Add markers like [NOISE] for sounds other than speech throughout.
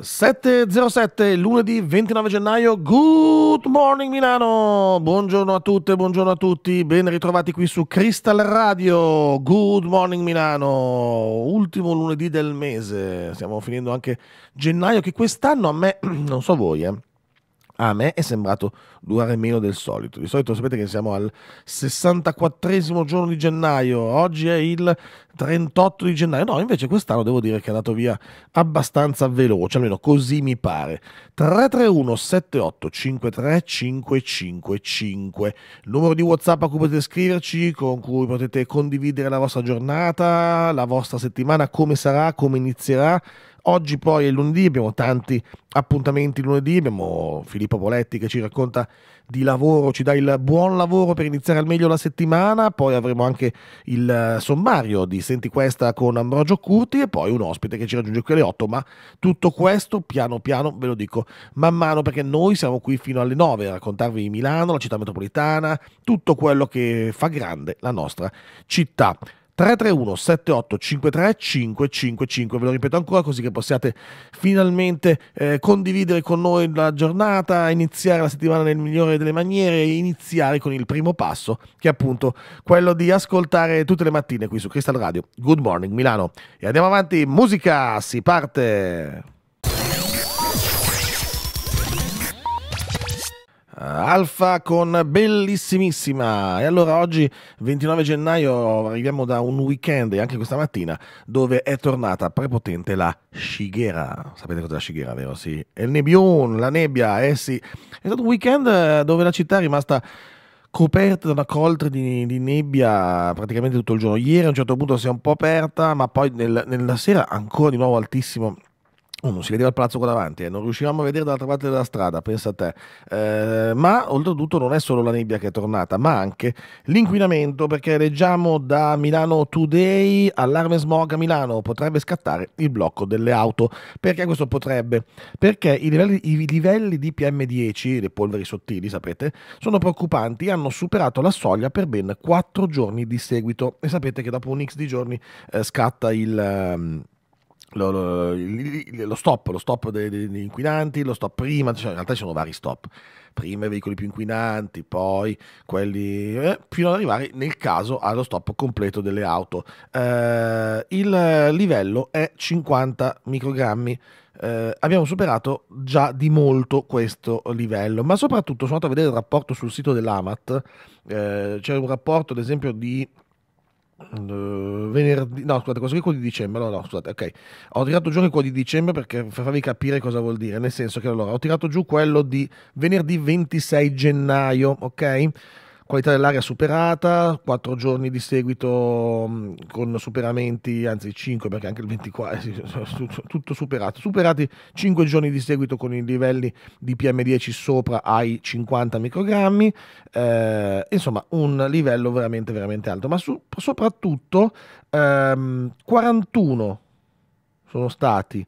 7.07, lunedì 29 gennaio, Good Morning Milano! Buongiorno a tutte, buongiorno a tutti, ben ritrovati qui su Crystal Radio, Good Morning Milano, ultimo lunedì del mese, stiamo finendo anche gennaio che quest'anno a me, [CLEARS THROAT] non so voi, eh, a me è sembrato durare meno del solito. Di solito sapete che siamo al 64 giorno di gennaio, oggi è il 38 di gennaio. No, invece quest'anno devo dire che è andato via abbastanza veloce, almeno così mi pare. 331 78 53555 numero di WhatsApp a cui potete scriverci, con cui potete condividere la vostra giornata, la vostra settimana, come sarà, come inizierà Oggi poi è lunedì, abbiamo tanti appuntamenti lunedì, abbiamo Filippo Poletti che ci racconta di lavoro, ci dà il buon lavoro per iniziare al meglio la settimana, poi avremo anche il sommario di Senti questa con Ambrogio Curti e poi un ospite che ci raggiunge qui alle 8, ma tutto questo piano piano ve lo dico man mano perché noi siamo qui fino alle 9 a raccontarvi Milano, la città metropolitana, tutto quello che fa grande la nostra città. 331 78 53 555 ve lo ripeto ancora così che possiate finalmente eh, condividere con noi la giornata iniziare la settimana nel migliore delle maniere e iniziare con il primo passo che è appunto quello di ascoltare tutte le mattine qui su Crystal Radio Good Morning Milano e andiamo avanti musica si parte Eh, Alfa con bellissimissima. E allora oggi 29 gennaio arriviamo da un weekend e anche questa mattina dove è tornata prepotente la Shigera. Sapete cos'è la Shigera, vero? Sì. è il nebbion, la nebbia, eh sì. È stato un weekend dove la città è rimasta coperta da una coltre di, di, nebbia praticamente tutto il giorno. Ieri a un certo punto si è un po' aperta, ma poi nel, nella sera ancora di nuovo altissimo uno, si vedeva il palazzo qua davanti, eh. non riuscivamo a vedere dall'altra parte della strada, pensa a te. Eh, ma oltretutto non è solo la nebbia che è tornata, ma anche l'inquinamento, perché leggiamo da Milano Today, allarme smog a Milano, potrebbe scattare il blocco delle auto. Perché questo potrebbe? Perché i livelli, i livelli di PM10, le polveri sottili, sapete, sono preoccupanti, e hanno superato la soglia per ben quattro giorni di seguito e sapete che dopo un X di giorni eh, scatta il... Um, lo, lo, lo, stop, lo stop degli inquinanti, lo stop prima, cioè in realtà ci sono vari stop, prima i veicoli più inquinanti, poi quelli, eh, fino ad arrivare nel caso allo stop completo delle auto. Eh, il livello è 50 microgrammi, eh, abbiamo superato già di molto questo livello, ma soprattutto sono andato a vedere il rapporto sul sito dell'AMAT, eh, c'è un rapporto ad esempio di eh, venerdì, no scusate, questo qui è quello di dicembre, no no scusate, ok, ho tirato giù anche quello di dicembre perché per farvi capire cosa vuol dire, nel senso che allora ho tirato giù quello di venerdì 26 gennaio, ok? qualità dell'aria superata, 4 giorni di seguito mm, con superamenti, anzi 5 perché anche il 24, eh, [LAUGHS] tutto superato, superati 5 giorni di seguito con i livelli di PM10 sopra ai 50 microgrammi, eh, insomma un livello veramente veramente alto, ma su, soprattutto ehm, 41 sono stati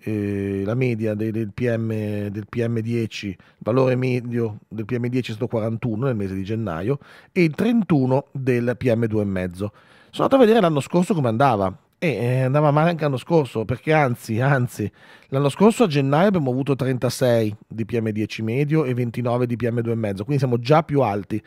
eh, la media del, del, PM, del PM10, il valore medio del PM10 è stato 41 nel mese di gennaio e il 31 del PM2,5. Sono andato a vedere l'anno scorso come andava e eh, andava male anche l'anno scorso perché anzi, anzi, l'anno scorso a gennaio abbiamo avuto 36 di PM10 medio e 29 di PM2,5, quindi siamo già più alti.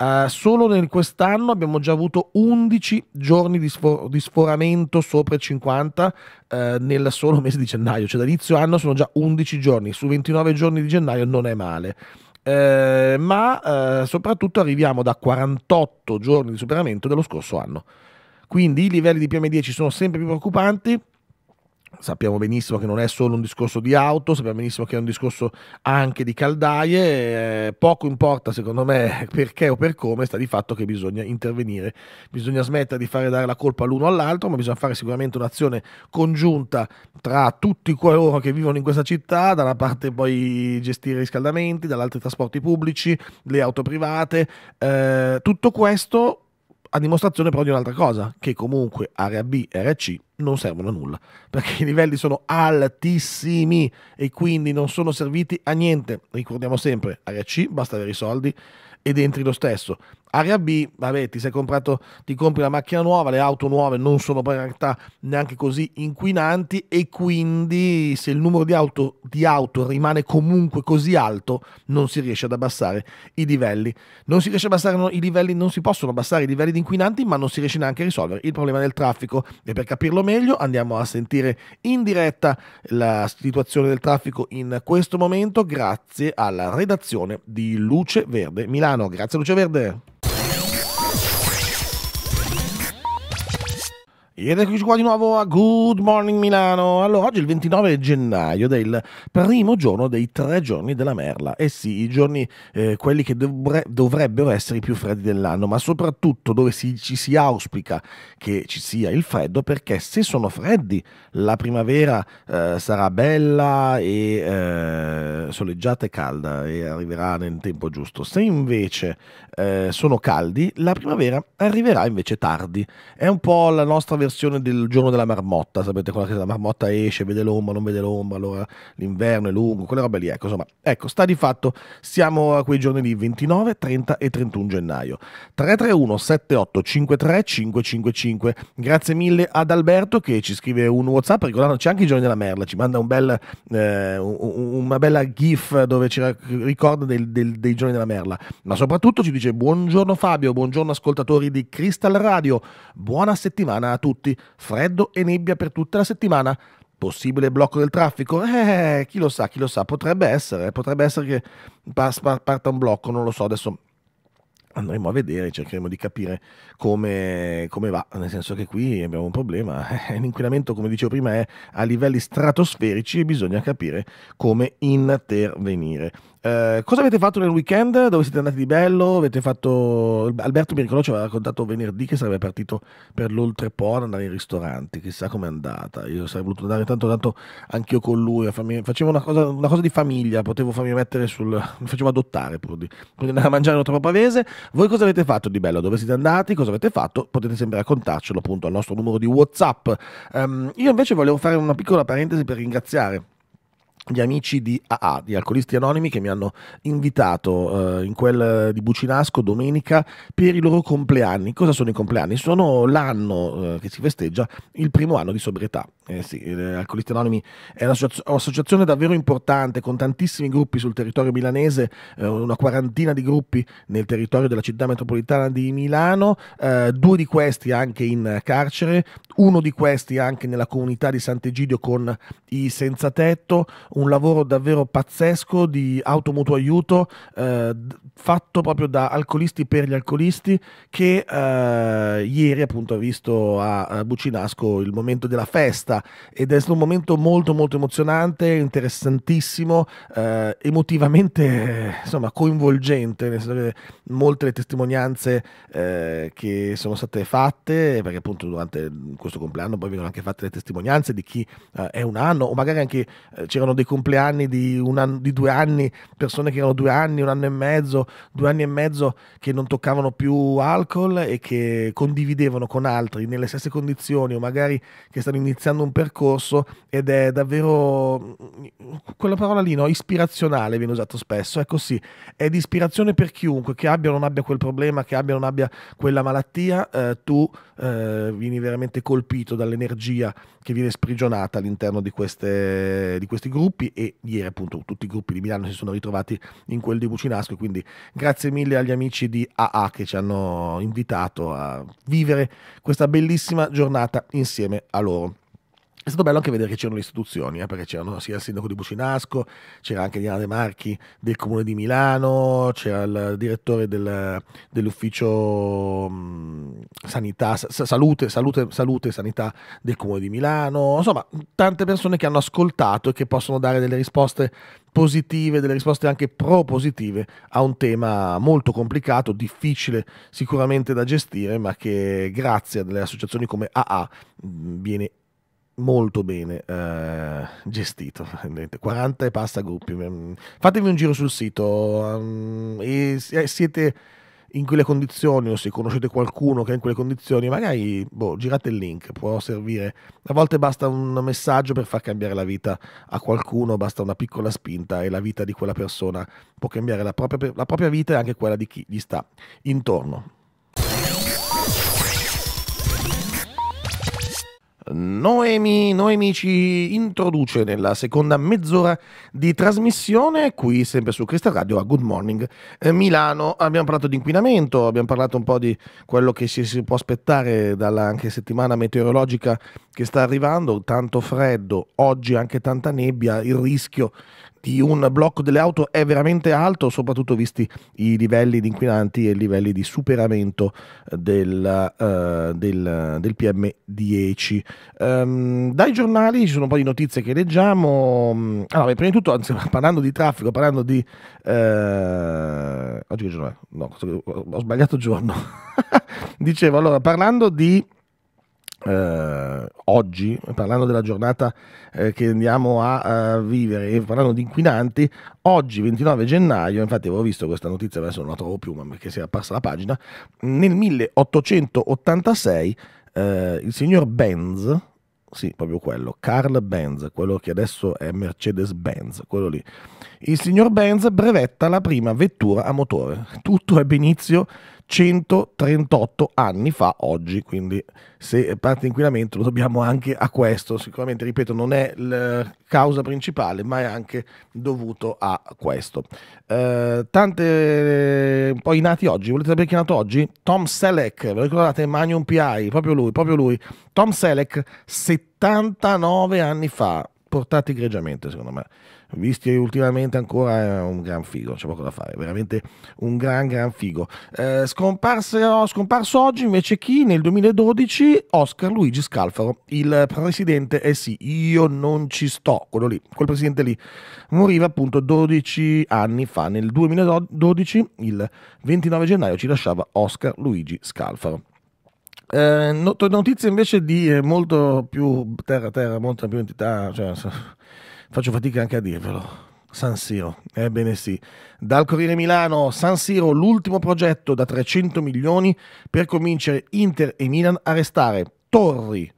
Uh, solo nel quest'anno abbiamo già avuto 11 giorni di, sfor- di sforamento sopra i 50 uh, eh, nel solo mese di gennaio, cioè dall'inizio anno sono già 11 giorni, su 29 giorni di gennaio non è male. Uh, ma soprattutto arriviamo da 48 giorni di superamento dello scorso anno. Quindi i livelli di PM10 sono sempre più preoccupanti sappiamo benissimo che non è solo un discorso di auto, sappiamo benissimo che è un discorso anche di caldaie, eh, poco importa secondo me [LAUGHS] perché o per come, sta di fatto che bisogna intervenire, bisogna smettere di fare dare la colpa l'uno all'altro, ma bisogna fare sicuramente un'azione congiunta tra tutti coloro che vivono in questa città, da una parte poi gestire i riscaldamenti, dall'altra i trasporti pubblici, le auto private, eh, tutto questo a dimostrazione però di un'altra cosa, che comunque area B, area C non servono a nulla, perché i livelli sono altissimi e quindi non sono serviti a niente. Ricordiamo sempre, area C basta avere i soldi ed entri lo stesso. Area B, vabbè, ti sei comprato, ti compri la macchina nuova, le auto nuove non sono in realtà neanche così inquinanti e quindi se il numero di auto, di auto rimane comunque così alto non si riesce ad abbassare i livelli. Non si riesce ad abbassare i livelli, non si possono abbassare i livelli di inquinanti, ma non si riesce neanche a risolvere il problema del traffico e per capirlo meglio andiamo a sentire in diretta la situazione del traffico in questo momento grazie alla redazione di Luce Verde Milano. Grazie Luce Verde. Ed eccoci qua di nuovo a Good Morning Milano. Allora, oggi è il 29 gennaio ed è il primo giorno dei tre giorni della merla. Eh sì, i giorni, eh, quelli che dovre- dovrebbero essere i più freddi dell'anno, ma soprattutto dove si, ci si auspica che ci sia il freddo, perché se sono freddi la primavera eh, sarà bella e eh, soleggiata e calda e arriverà nel tempo giusto. Se invece eh, sono caldi, la primavera arriverà invece tardi. È un po' la nostra versione versione del giorno della marmotta, sapete quella che la marmotta esce, vede l'ombra, non vede l'ombra, allora l'inverno è lungo, quelle robe lì, ecco, insomma, ecco, sta di fatto, siamo a quei giorni lì, 29, 30 e 31 gennaio. 331 78 53 555, grazie mille ad Alberto che ci scrive un Whatsapp, ricordandoci anche i giorni della merla, ci manda un bel, eh, una bella gif dove ci ricorda del, del, dei giorni della merla, ma soprattutto ci dice buongiorno Fabio, buongiorno ascoltatori di Crystal Radio, buona settimana a tutti tutti, freddo e nebbia per tutta la settimana. Possibile blocco del traffico? Eh, chi lo sa, chi lo sa, potrebbe essere, potrebbe essere che parta un blocco, non lo so, adesso andremo a vedere, cercheremo di capire come, come, va, nel senso che qui abbiamo un problema, [LAUGHS] l'inquinamento come dicevo prima è a livelli stratosferici e bisogna capire come intervenire. Eh, cosa avete fatto nel weekend? Dove siete andati di bello? Fatto... Alberto mi ricordo ci aveva raccontato venerdì che sarebbe partito per l'oltrepo ad andare in ristoranti, chissà com'è andata. Io sarei voluto andare tanto tanto anch'io con lui, farmi... facevo una cosa, una cosa, di famiglia, potevo farmi mettere sul... [LAUGHS] mi facevo adottare pur di, pur di andare a mangiare in pavese. Voi cosa avete fatto di bello? Dove siete andati? Cosa avete fatto? Potete sempre raccontarcelo appunto al nostro numero di Whatsapp. Um, io invece volevo fare una piccola parentesi per ringraziare gli amici di AA, di Alcolisti Anonimi, che mi hanno invitato eh, in quel di Bucinasco domenica per i loro compleanni. Cosa sono i compleanni? Sono l'anno eh, che si festeggia il primo anno di sobrietà eh sì, eh, Alcolisti Anonimi è un'associazione davvero importante con tantissimi gruppi sul territorio milanese, eh, una quarantina di gruppi nel territorio della città metropolitana di Milano, eh, due di questi anche in carcere, uno di questi anche nella comunità di Sant'Egidio con i senza tetto, un lavoro davvero pazzesco di automutuo aiuto eh, fatto proprio da alcolisti per gli alcolisti che eh, ieri appunto ha visto a Bucinasco il momento della festa ed è stato un momento molto molto emozionante, interessantissimo, eh, emotivamente eh, insomma coinvolgente, nel senso che molte testimonianze eh, che sono state fatte, perché appunto durante questo compleanno poi vengono anche fatte le testimonianze di chi eh, è un anno o magari anche eh, c'erano dei compleanni di, anno, di due anni, persone che erano due anni, un anno e mezzo, due anni e mezzo che non toccavano più alcol e che condividevano con altri nelle stesse condizioni o magari che stanno iniziando un un percorso ed è davvero quella parola lì, no? ispirazionale viene usato spesso, ecco sì, è di ispirazione per chiunque, che abbia o non abbia quel problema, che abbia o non abbia quella malattia, eh, tu eh, vieni veramente colpito dall'energia che viene sprigionata all'interno di, queste, di questi gruppi e ieri appunto tutti i gruppi di Milano si sono ritrovati in quel di Bucinasco, quindi grazie mille agli amici di AA che ci hanno invitato a vivere questa bellissima giornata insieme a loro. È stato bello anche vedere che c'erano le istituzioni, eh, perché c'erano sia il sindaco di Bucinasco, c'era anche Diana De Marchi del comune di Milano, c'era il direttore del, dell'ufficio mh, mm, sanità, salute, salute, salute e sanità del comune di Milano, insomma tante persone che hanno ascoltato e che possono dare delle risposte positive, delle risposte anche propositive a un tema molto complicato, difficile sicuramente da gestire, ma che grazie a delle associazioni come AA mm, viene molto bene eh, gestito 40 e passa gruppi mm. fatevi un giro sul sito um, e se eh, siete in quelle condizioni o se conoscete qualcuno che è in quelle condizioni magari boh, girate il link può servire a volte basta un messaggio per far cambiare la vita a qualcuno basta una piccola spinta e la vita di quella persona può cambiare la propria, la propria vita e anche quella di chi gli sta intorno Noemi, Noemi ci introduce nella seconda mezz'ora di trasmissione qui sempre su Cristal Radio a Good Morning eh, Milano. Abbiamo parlato di inquinamento, abbiamo parlato un po' di quello che si, si può aspettare dalla anche settimana meteorologica che sta arrivando, tanto freddo, oggi anche tanta nebbia, il rischio di un blocco delle auto è veramente alto, soprattutto visti i livelli di inquinanti e i livelli di superamento del, uh, del, del PM10. Um, ehm, dai giornali ci sono un po' di notizie che leggiamo. Mm, allora, prima di tutto, anzi, [LAUGHS] parlando di traffico, parlando di... Uh, oggi che giorno è? No, ho sbagliato giorno. [LAUGHS] Dicevo, allora, parlando di eh, oggi, parlando della giornata eh, che andiamo a, a eh, vivere e parlando di inquinanti, oggi 29 gennaio, infatti avevo visto questa notizia, adesso non la trovo più, ma perché si è apparsa la pagina, nel 1886 eh, il signor Benz, sì, proprio quello, Carl Benz, quello che adesso è Mercedes Benz, quello lì. Il signor Benz brevetta la prima vettura a motore. Tutto ebbe inizio 138 anni fa oggi, quindi se parte inquinamento lo dobbiamo anche a questo, sicuramente ripeto non è la causa principale ma è anche dovuto a questo. Eh, tante poi nati oggi, volete sapere chi è nato oggi? Tom Selleck, ve ricordate? Magnum PI, proprio lui, proprio lui. Tom Selleck 79 anni fa, portati egregiamente secondo me visti ultimamente ancora è un gran figo, c'è poco da fare, veramente un gran gran figo. Eh, scomparso, scomparso, oggi invece chi? Nel 2012 Oscar Luigi Scalfaro, il presidente, eh sì, io non ci sto, quello lì, quel presidente lì moriva appunto 12 anni fa, nel 2012 il 29 gennaio ci lasciava Oscar Luigi Scalfaro. Eh, not- notizie invece di eh, molto più terra terra, molto più entità, cioè, faccio fatica anche a dirvelo. San Siro, ebbene sì. Dal Corriere Milano, San Siro, l'ultimo progetto da 300 milioni per convincere Inter e Milan a restare. Torri,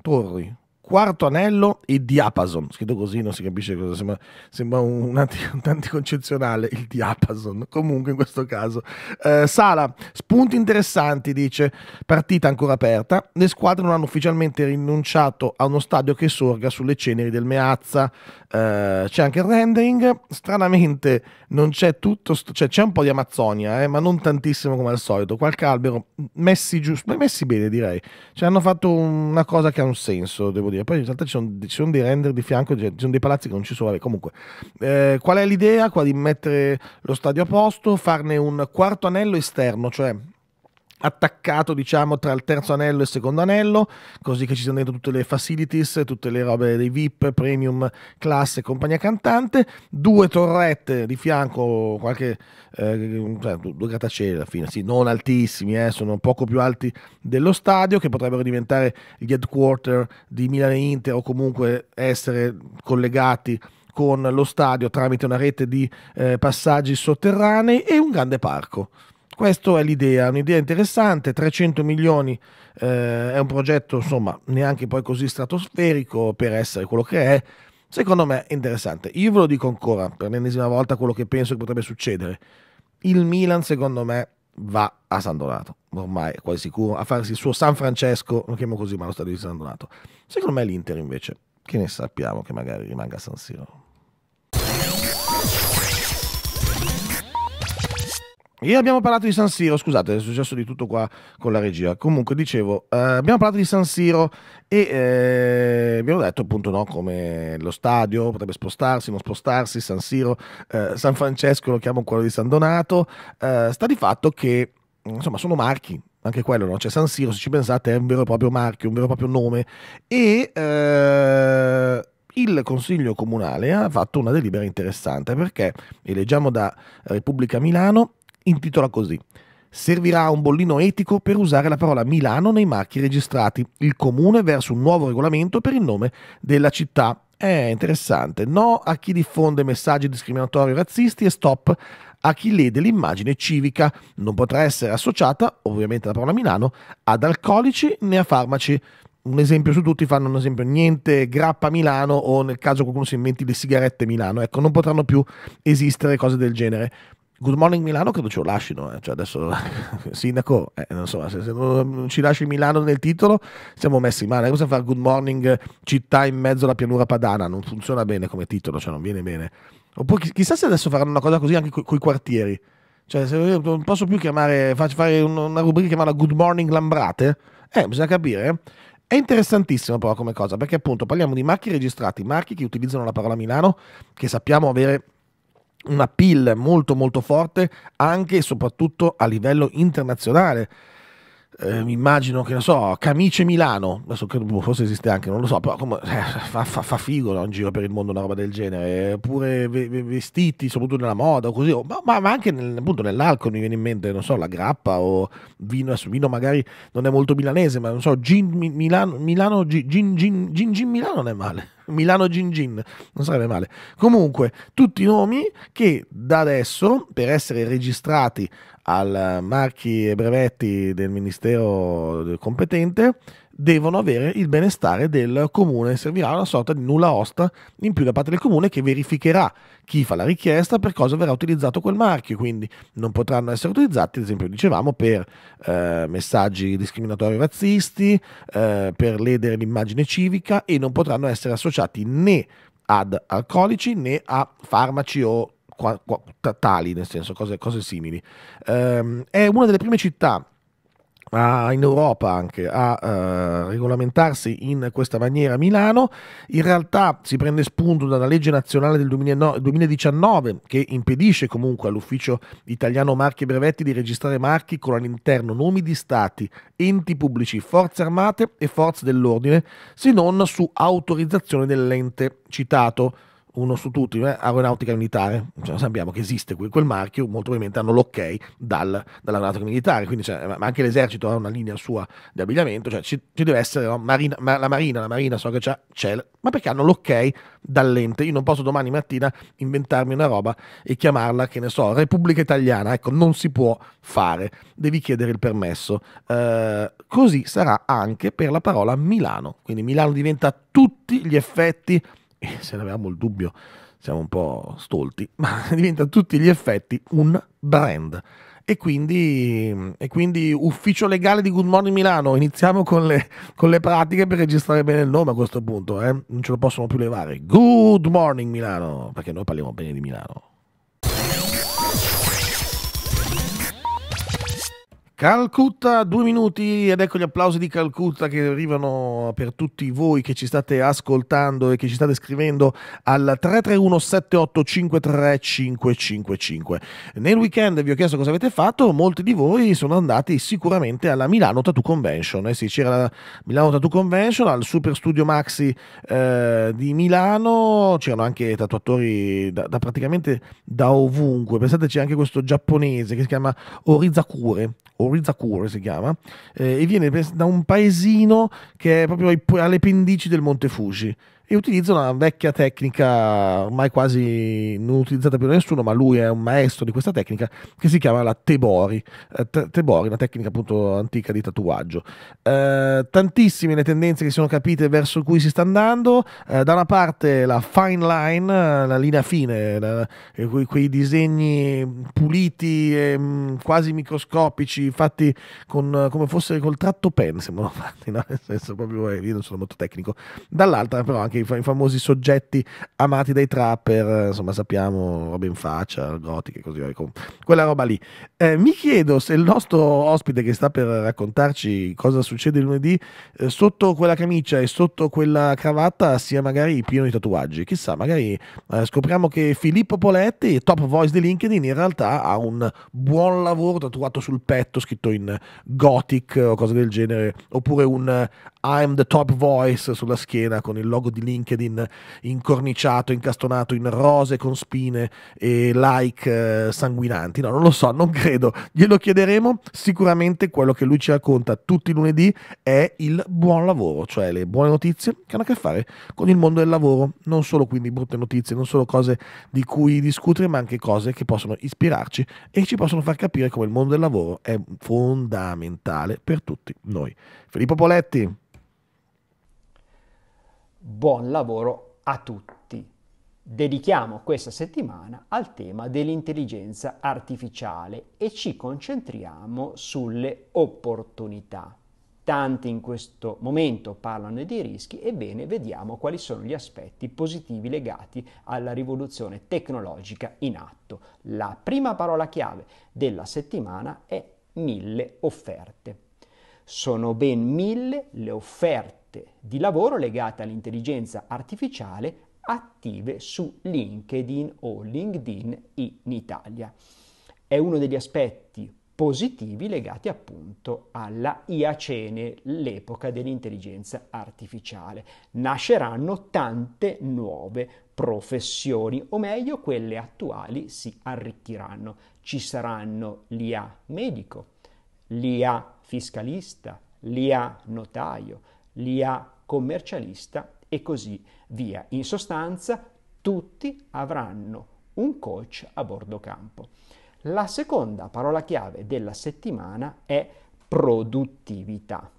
Torri, quarto anello e diapason. Scritto così non si capisce cosa, sembra, sembra un, anti, un, anticoncezionale il diapason. Comunque in questo caso. Eh, Sala, spunti interessanti, dice, partita ancora aperta. Le squadre non hanno ufficialmente rinunciato a uno stadio che sorga sulle ceneri del Meazza. Eh, c'è anche il rendering. Stranamente non c'è tutto, cioè c'è un po' di Amazzonia, eh, ma non tantissimo come al solito. Qualche albero messi giusto, messi bene direi. Cioè hanno fatto una cosa che ha un senso, devo dire dire. Poi in realtà ci sono, ci sono dei render di fianco, ci sono dei palazzi che non ci sono. Vabbè, comunque, eh, qual è l'idea? Qua di mettere lo stadio a posto, farne un quarto anello esterno, cioè attaccato diciamo tra il terzo anello e il secondo anello così che ci siano dentro tutte le facilities tutte le robe dei VIP premium class e compagnia cantante due torrette di fianco qualche eh, cioè, due grattacieli alla fine sì non altissimi eh, sono poco più alti dello stadio che potrebbero diventare gli headquarter di Milano e Inter o comunque essere collegati con lo stadio tramite una rete di eh, passaggi sotterranei e un grande parco questa è l'idea, un'idea interessante, 300 milioni eh, è un progetto insomma neanche poi così stratosferico per essere quello che è, secondo me è interessante. Io ve lo dico ancora per l'ennesima volta quello che penso che potrebbe succedere. Il Milan secondo me va a San Donato, ormai è quasi sicuro, a farsi il suo San Francesco, lo chiamo così ma lo stadio di San Donato. Secondo me l'Inter invece, che ne sappiamo che magari rimanga a San Siro. Ieri abbiamo parlato di San Siro, scusate, è successo di tutto qua con la regia. Comunque, dicevo, eh, abbiamo parlato di San Siro e eh, abbiamo detto appunto no, come lo stadio potrebbe spostarsi, non spostarsi, San Siro, eh, San Francesco lo chiamo quello di San Donato. Eh, sta di fatto che, insomma, sono marchi, anche quello, no? Cioè San Siro, se ci pensate, è un vero e proprio marchio, un vero e proprio nome. E eh, il Consiglio Comunale ha fatto una delibera interessante perché, e leggiamo da Repubblica Milano, intitola così Servirà un bollino etico per usare la parola Milano nei marchi registrati. Il comune verso un nuovo regolamento per il nome della città. È interessante. No a chi diffonde messaggi discriminatori o razzisti e stop a chi lede l'immagine civica. Non potrà essere associata, ovviamente la parola Milano, ad alcolici né a farmaci. Un esempio su tutti fanno un esempio niente grappa Milano o nel caso qualcuno si inventi le sigarette Milano. Ecco, non potranno più esistere cose del genere. Good Morning Milano credo ce lo lasciano, eh. cioè adesso [LAUGHS] sindaco, eh, non so, se, se, non ci lasci Milano nel titolo siamo messi male, cosa fa Good Morning città in mezzo alla pianura padana, non funziona bene come titolo, cioè non viene bene. Oppure chissà se adesso faranno una cosa così anche co- coi quartieri, cioè se non posso più chiamare, faccio fare una rubrica chiamata Good Morning Lambrate, eh bisogna capire, eh. è interessantissimo però come cosa, perché appunto parliamo di marchi registrati, marchi che utilizzano la parola Milano, che sappiamo avere una pill molto molto forte anche e soprattutto a livello internazionale mi ehm, immagino che, non so, Camice Milano, adesso credo, boh, forse esiste anche, non lo so, però come, eh, fa, fa, fa, figo no? un giro per il mondo una roba del genere, oppure vestiti, soprattutto nella moda o così, ma, ma, anche nel, appunto nell'alcol mi viene in mente, non so, la grappa o vino, vino magari non è molto milanese, ma non so, gin, mi, Milano, Milano gin, gin, gin, gin Milano non è male. [LAUGHS] Milano Gin Gin, non sarebbe male. Comunque, tutti i nomi che da adesso, per essere registrati al marchi e brevetti del ministero competente devono avere il benestare del comune, servirà una sorta di nulla osta in più da parte del comune che verificherà chi fa la richiesta per cosa verrà utilizzato quel marchio, quindi non potranno essere utilizzati, ad esempio dicevamo, per eh, messaggi discriminatori razzisti, eh, per ledere l'immagine civica e non potranno essere associati né ad alcolici né a farmaci o qua, qua, tali, nel senso cose, cose simili. Ehm, è una delle prime città a, in Europa anche a uh, regolamentarsi in questa maniera Milano. In realtà si prende spunto da una legge nazionale del 2019 che impedisce comunque all'ufficio italiano marchi e brevetti di registrare marchi con all'interno nomi di stati, enti pubblici, forze armate e forze dell'ordine, se non su autorizzazione dell'ente citato uno su tutti, eh? aeronautica militare, cioè, sappiamo che esiste quel, quel, marchio, molto probabilmente hanno l'ok dal, dall'aeronautica militare, quindi cioè, ma anche l'esercito ha una linea sua di abbigliamento, cioè ci, ci deve essere no? marina, ma, la marina, la marina so che c'è, c'è, ma perché hanno l'ok dall'ente, io non posso domani mattina inventarmi una roba e chiamarla, che ne so, Repubblica Italiana, ecco, non si può fare, devi chiedere il permesso, eh, così sarà anche per la parola Milano, quindi Milano diventa a tutti gli effetti [LAUGHS] se ne avevamo il dubbio siamo un po' stolti, [LAUGHS] ma diventa a tutti gli effetti un brand. E quindi, e quindi, ufficio legale di Good Morning Milano, iniziamo con le, con le pratiche per registrare bene il nome a questo punto, eh? non ce lo possono più levare. Good Morning Milano, perché noi parliamo bene di Milano. Calcutta, due minuti ed ecco gli applausi di Calcutta che arrivano per tutti voi che ci state ascoltando e che ci state scrivendo al 331-7853-555. Nel weekend vi ho chiesto cosa avete fatto, molti di voi sono andati sicuramente alla Milano Tattoo Convention, eh sì c'era la Milano Tattoo Convention al Super Studio Maxi eh, di Milano, c'erano anche tatuatori da, da praticamente da ovunque, pensate c'è anche questo giapponese che si chiama Orizakure. Rizakuri, si chiama, eh, e viene da un paesino che è proprio ai, alle pendici del Monte Fuji e utilizza una vecchia tecnica ormai quasi non utilizzata più da nessuno, ma lui è un maestro di questa tecnica che si chiama la Tebori. Eh, tebori, una tecnica appunto antica di tatuaggio. Eh, tantissime le tendenze che si sono capite verso cui si sta andando, eh, da una parte la fine line, la linea fine, la, eh, quei, quei, disegni puliti, e, mm, quasi microscopici, fatti con, come fosse col tratto pen, sembrano fatti, no? [LAUGHS] nel senso proprio, eh, io non sono molto tecnico, dall'altra però anche i, i famosi soggetti amati dai trapper, insomma sappiamo, roba in faccia, gotiche, così via, quella roba lì. Eh, mi chiedo se il nostro ospite che sta per raccontarci cosa succede lunedì, eh, sotto quella camicia e sotto quella cravatta sia magari pieno di tatuaggi. Chissà, magari eh, scopriamo che Filippo Poletti, top voice di LinkedIn, in realtà ha un buon lavoro tatuato sul petto, scritto in gothic o cose del genere, oppure un eh, I'm the top voice sulla schiena con il logo di LinkedIn incorniciato, incastonato in rose con spine e like eh, sanguinanti. No, non lo so, non credo. Glielo chiederemo. Sicuramente quello che lui ci racconta tutti i lunedì è il buon lavoro, cioè le buone notizie che hanno a che fare con il mondo del lavoro. Non solo quindi brutte notizie, non solo cose di cui discutere, ma anche cose che possono ispirarci e ci possono far capire come il mondo del lavoro è fondamentale per tutti noi. Filippo Poletti. Buon lavoro a tutti! Dedichiamo questa settimana al tema dell'intelligenza artificiale e ci concentriamo sulle opportunità. Tanti in questo momento parlano dei rischi, ebbene vediamo quali sono gli aspetti positivi legati alla rivoluzione tecnologica in atto. La prima parola chiave della settimana è mille offerte. Sono ben mille le offerte offerte di lavoro legate all'intelligenza artificiale attive su LinkedIn o LinkedIn in Italia. È uno degli aspetti positivi legati appunto alla Iacene, l'epoca dell'intelligenza artificiale. Nasceranno tante nuove professioni, o meglio quelle attuali si arricchiranno. Ci saranno l'IA medico, l'IA fiscalista, l'IA notaio, l'IA commercialista e così via. In sostanza, tutti avranno un coach a bordo campo. La seconda parola chiave della settimana è produttività.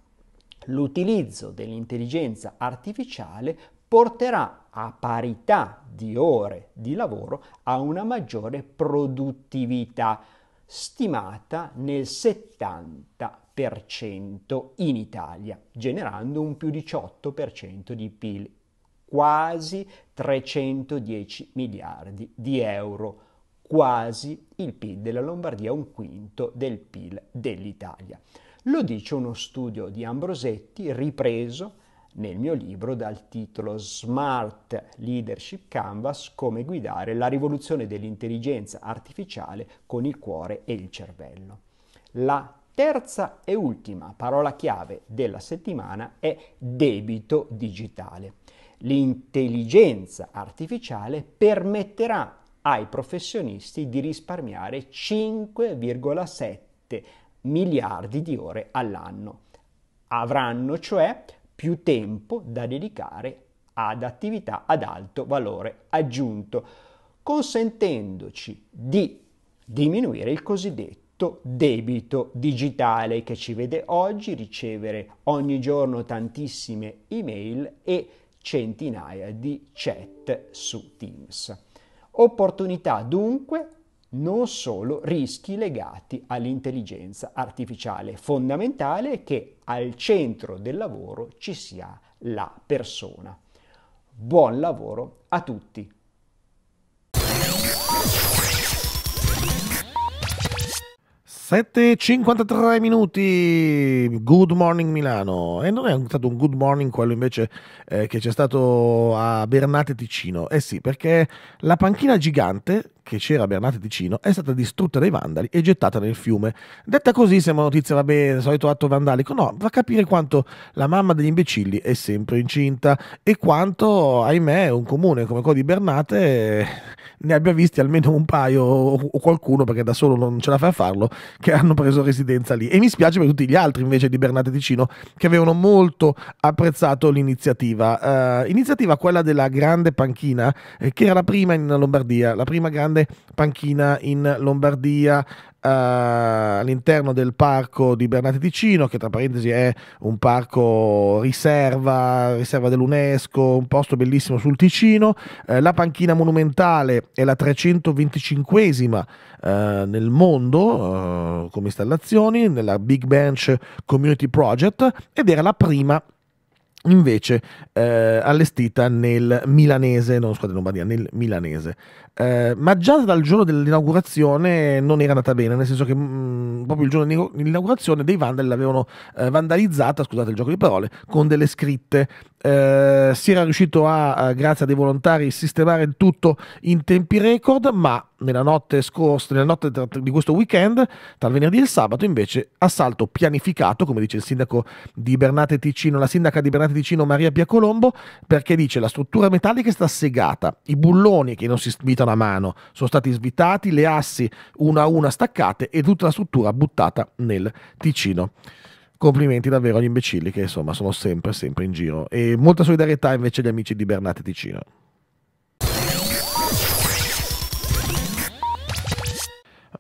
L'utilizzo dell'intelligenza artificiale porterà a parità di ore di lavoro a una maggiore produttività stimata nel 70% in Italia, generando un più 18% di PIL, quasi 310 miliardi di euro, quasi il PIL della Lombardia, un quinto del PIL dell'Italia. Lo dice uno studio di Ambrosetti ripreso nel mio libro dal titolo Smart Leadership Canvas, come guidare la rivoluzione dell'intelligenza artificiale con il cuore e il cervello. La terza e ultima parola chiave della settimana è debito digitale. L'intelligenza artificiale permetterà ai professionisti di risparmiare 5,7 miliardi di ore all'anno. Avranno cioè più tempo da dedicare ad attività ad alto valore aggiunto, consentendoci di diminuire il cosiddetto debito digitale che ci vede oggi ricevere ogni giorno tantissime email e centinaia di chat su Teams. Opportunità dunque non solo rischi legati all'intelligenza artificiale. Fondamentale è che al centro del lavoro ci sia la persona. Buon lavoro a tutti! Sette 53 minuti, good morning Milano. E non è stato un good morning quello invece eh, che c'è stato a Bernate Ticino. Eh sì, perché la panchina gigante che c'era Bernate Ticino è stata distrutta dai vandali e gettata nel fiume. Detta così sembra notizia, vabbè, solito atto vandalico. No, fa capire quanto la mamma degli imbecilli è sempre incinta e quanto, ahimè, un comune come quello di Bernate eh, ne abbia visti almeno un paio o qualcuno, perché da solo non ce la fa a farlo, che hanno preso residenza lì. E mi spiace per tutti gli altri invece di Bernate Ticino che avevano molto apprezzato l'iniziativa. Uh, iniziativa quella della grande panchina, eh, che era la prima in Lombardia, la prima grande grande panchina in Lombardia Uh, all'interno del parco di Bernate Ticino, che tra parentesi è un parco riserva, riserva dell'UNESCO, un posto bellissimo sul Ticino. Uh, la panchina monumentale è la 325esima uh, eh, nel mondo come installazioni, nella Big Bench Community Project, ed era la prima invece eh, allestita nel milanese, non scusate, Lombardia, nel milanese. Eh, ma già dal giorno dell'inaugurazione non era andata bene, nel senso che mh, mm, proprio il giorno dell'inaugurazione dei vandali l'avevano eh, vandalizzata, scusate il gioco di parole, con delle scritte. Eh, si era riuscito a, grazie a dei volontari, sistemare il tutto in tempi record, ma nella notte scorsa, nella notte di questo weekend, tra il venerdì e il sabato, invece, assalto pianificato, come dice il sindaco di Bernate Ticino, la sindaca di Bernate Ticino Maria Piaccoloni, Colombo perché dice la struttura metallica è stata segata, i bulloni che non si svitano a mano sono stati svitati, le assi una a una staccate e tutta la struttura buttata nel Ticino. Complimenti davvero agli imbecilli che insomma sono sempre sempre in giro e molta solidarietà invece agli amici di Bernate Ticino.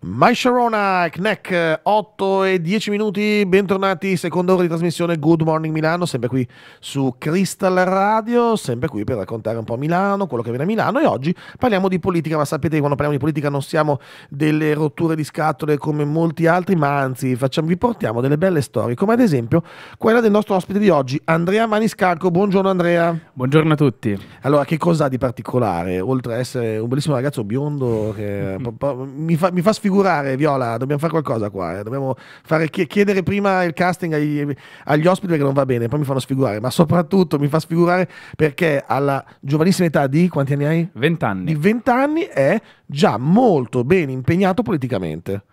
My Sharona, Knack, 8 eh, e 10 minuti, bentornati, seconda ora di trasmissione Good Morning Milano, sempre qui su Crystal Radio, sempre qui per raccontare un po' Milano, quello che avviene a Milano e oggi parliamo di politica, ma sapete che quando parliamo di politica non siamo delle rotture di scatole come molti altri, ma anzi facciamo, vi portiamo delle belle storie, come ad esempio quella del nostro ospite di oggi, Andrea Maniscalco, buongiorno Andrea. Buongiorno a tutti. Allora, che cosa ha di particolare, oltre ad essere un bellissimo ragazzo biondo che [LAUGHS] mi fa, mi fa sfidare figurare, Viola, dobbiamo fare qualcosa qua. Eh. Dobbiamo fare, chiedere prima il casting agli, agli, ospiti perché non va bene, poi mi fanno sfigurare, ma soprattutto mi fa sfigurare perché alla giovanissima età di quanti anni hai? 20 anni. Di 20 anni è già molto ben impegnato politicamente.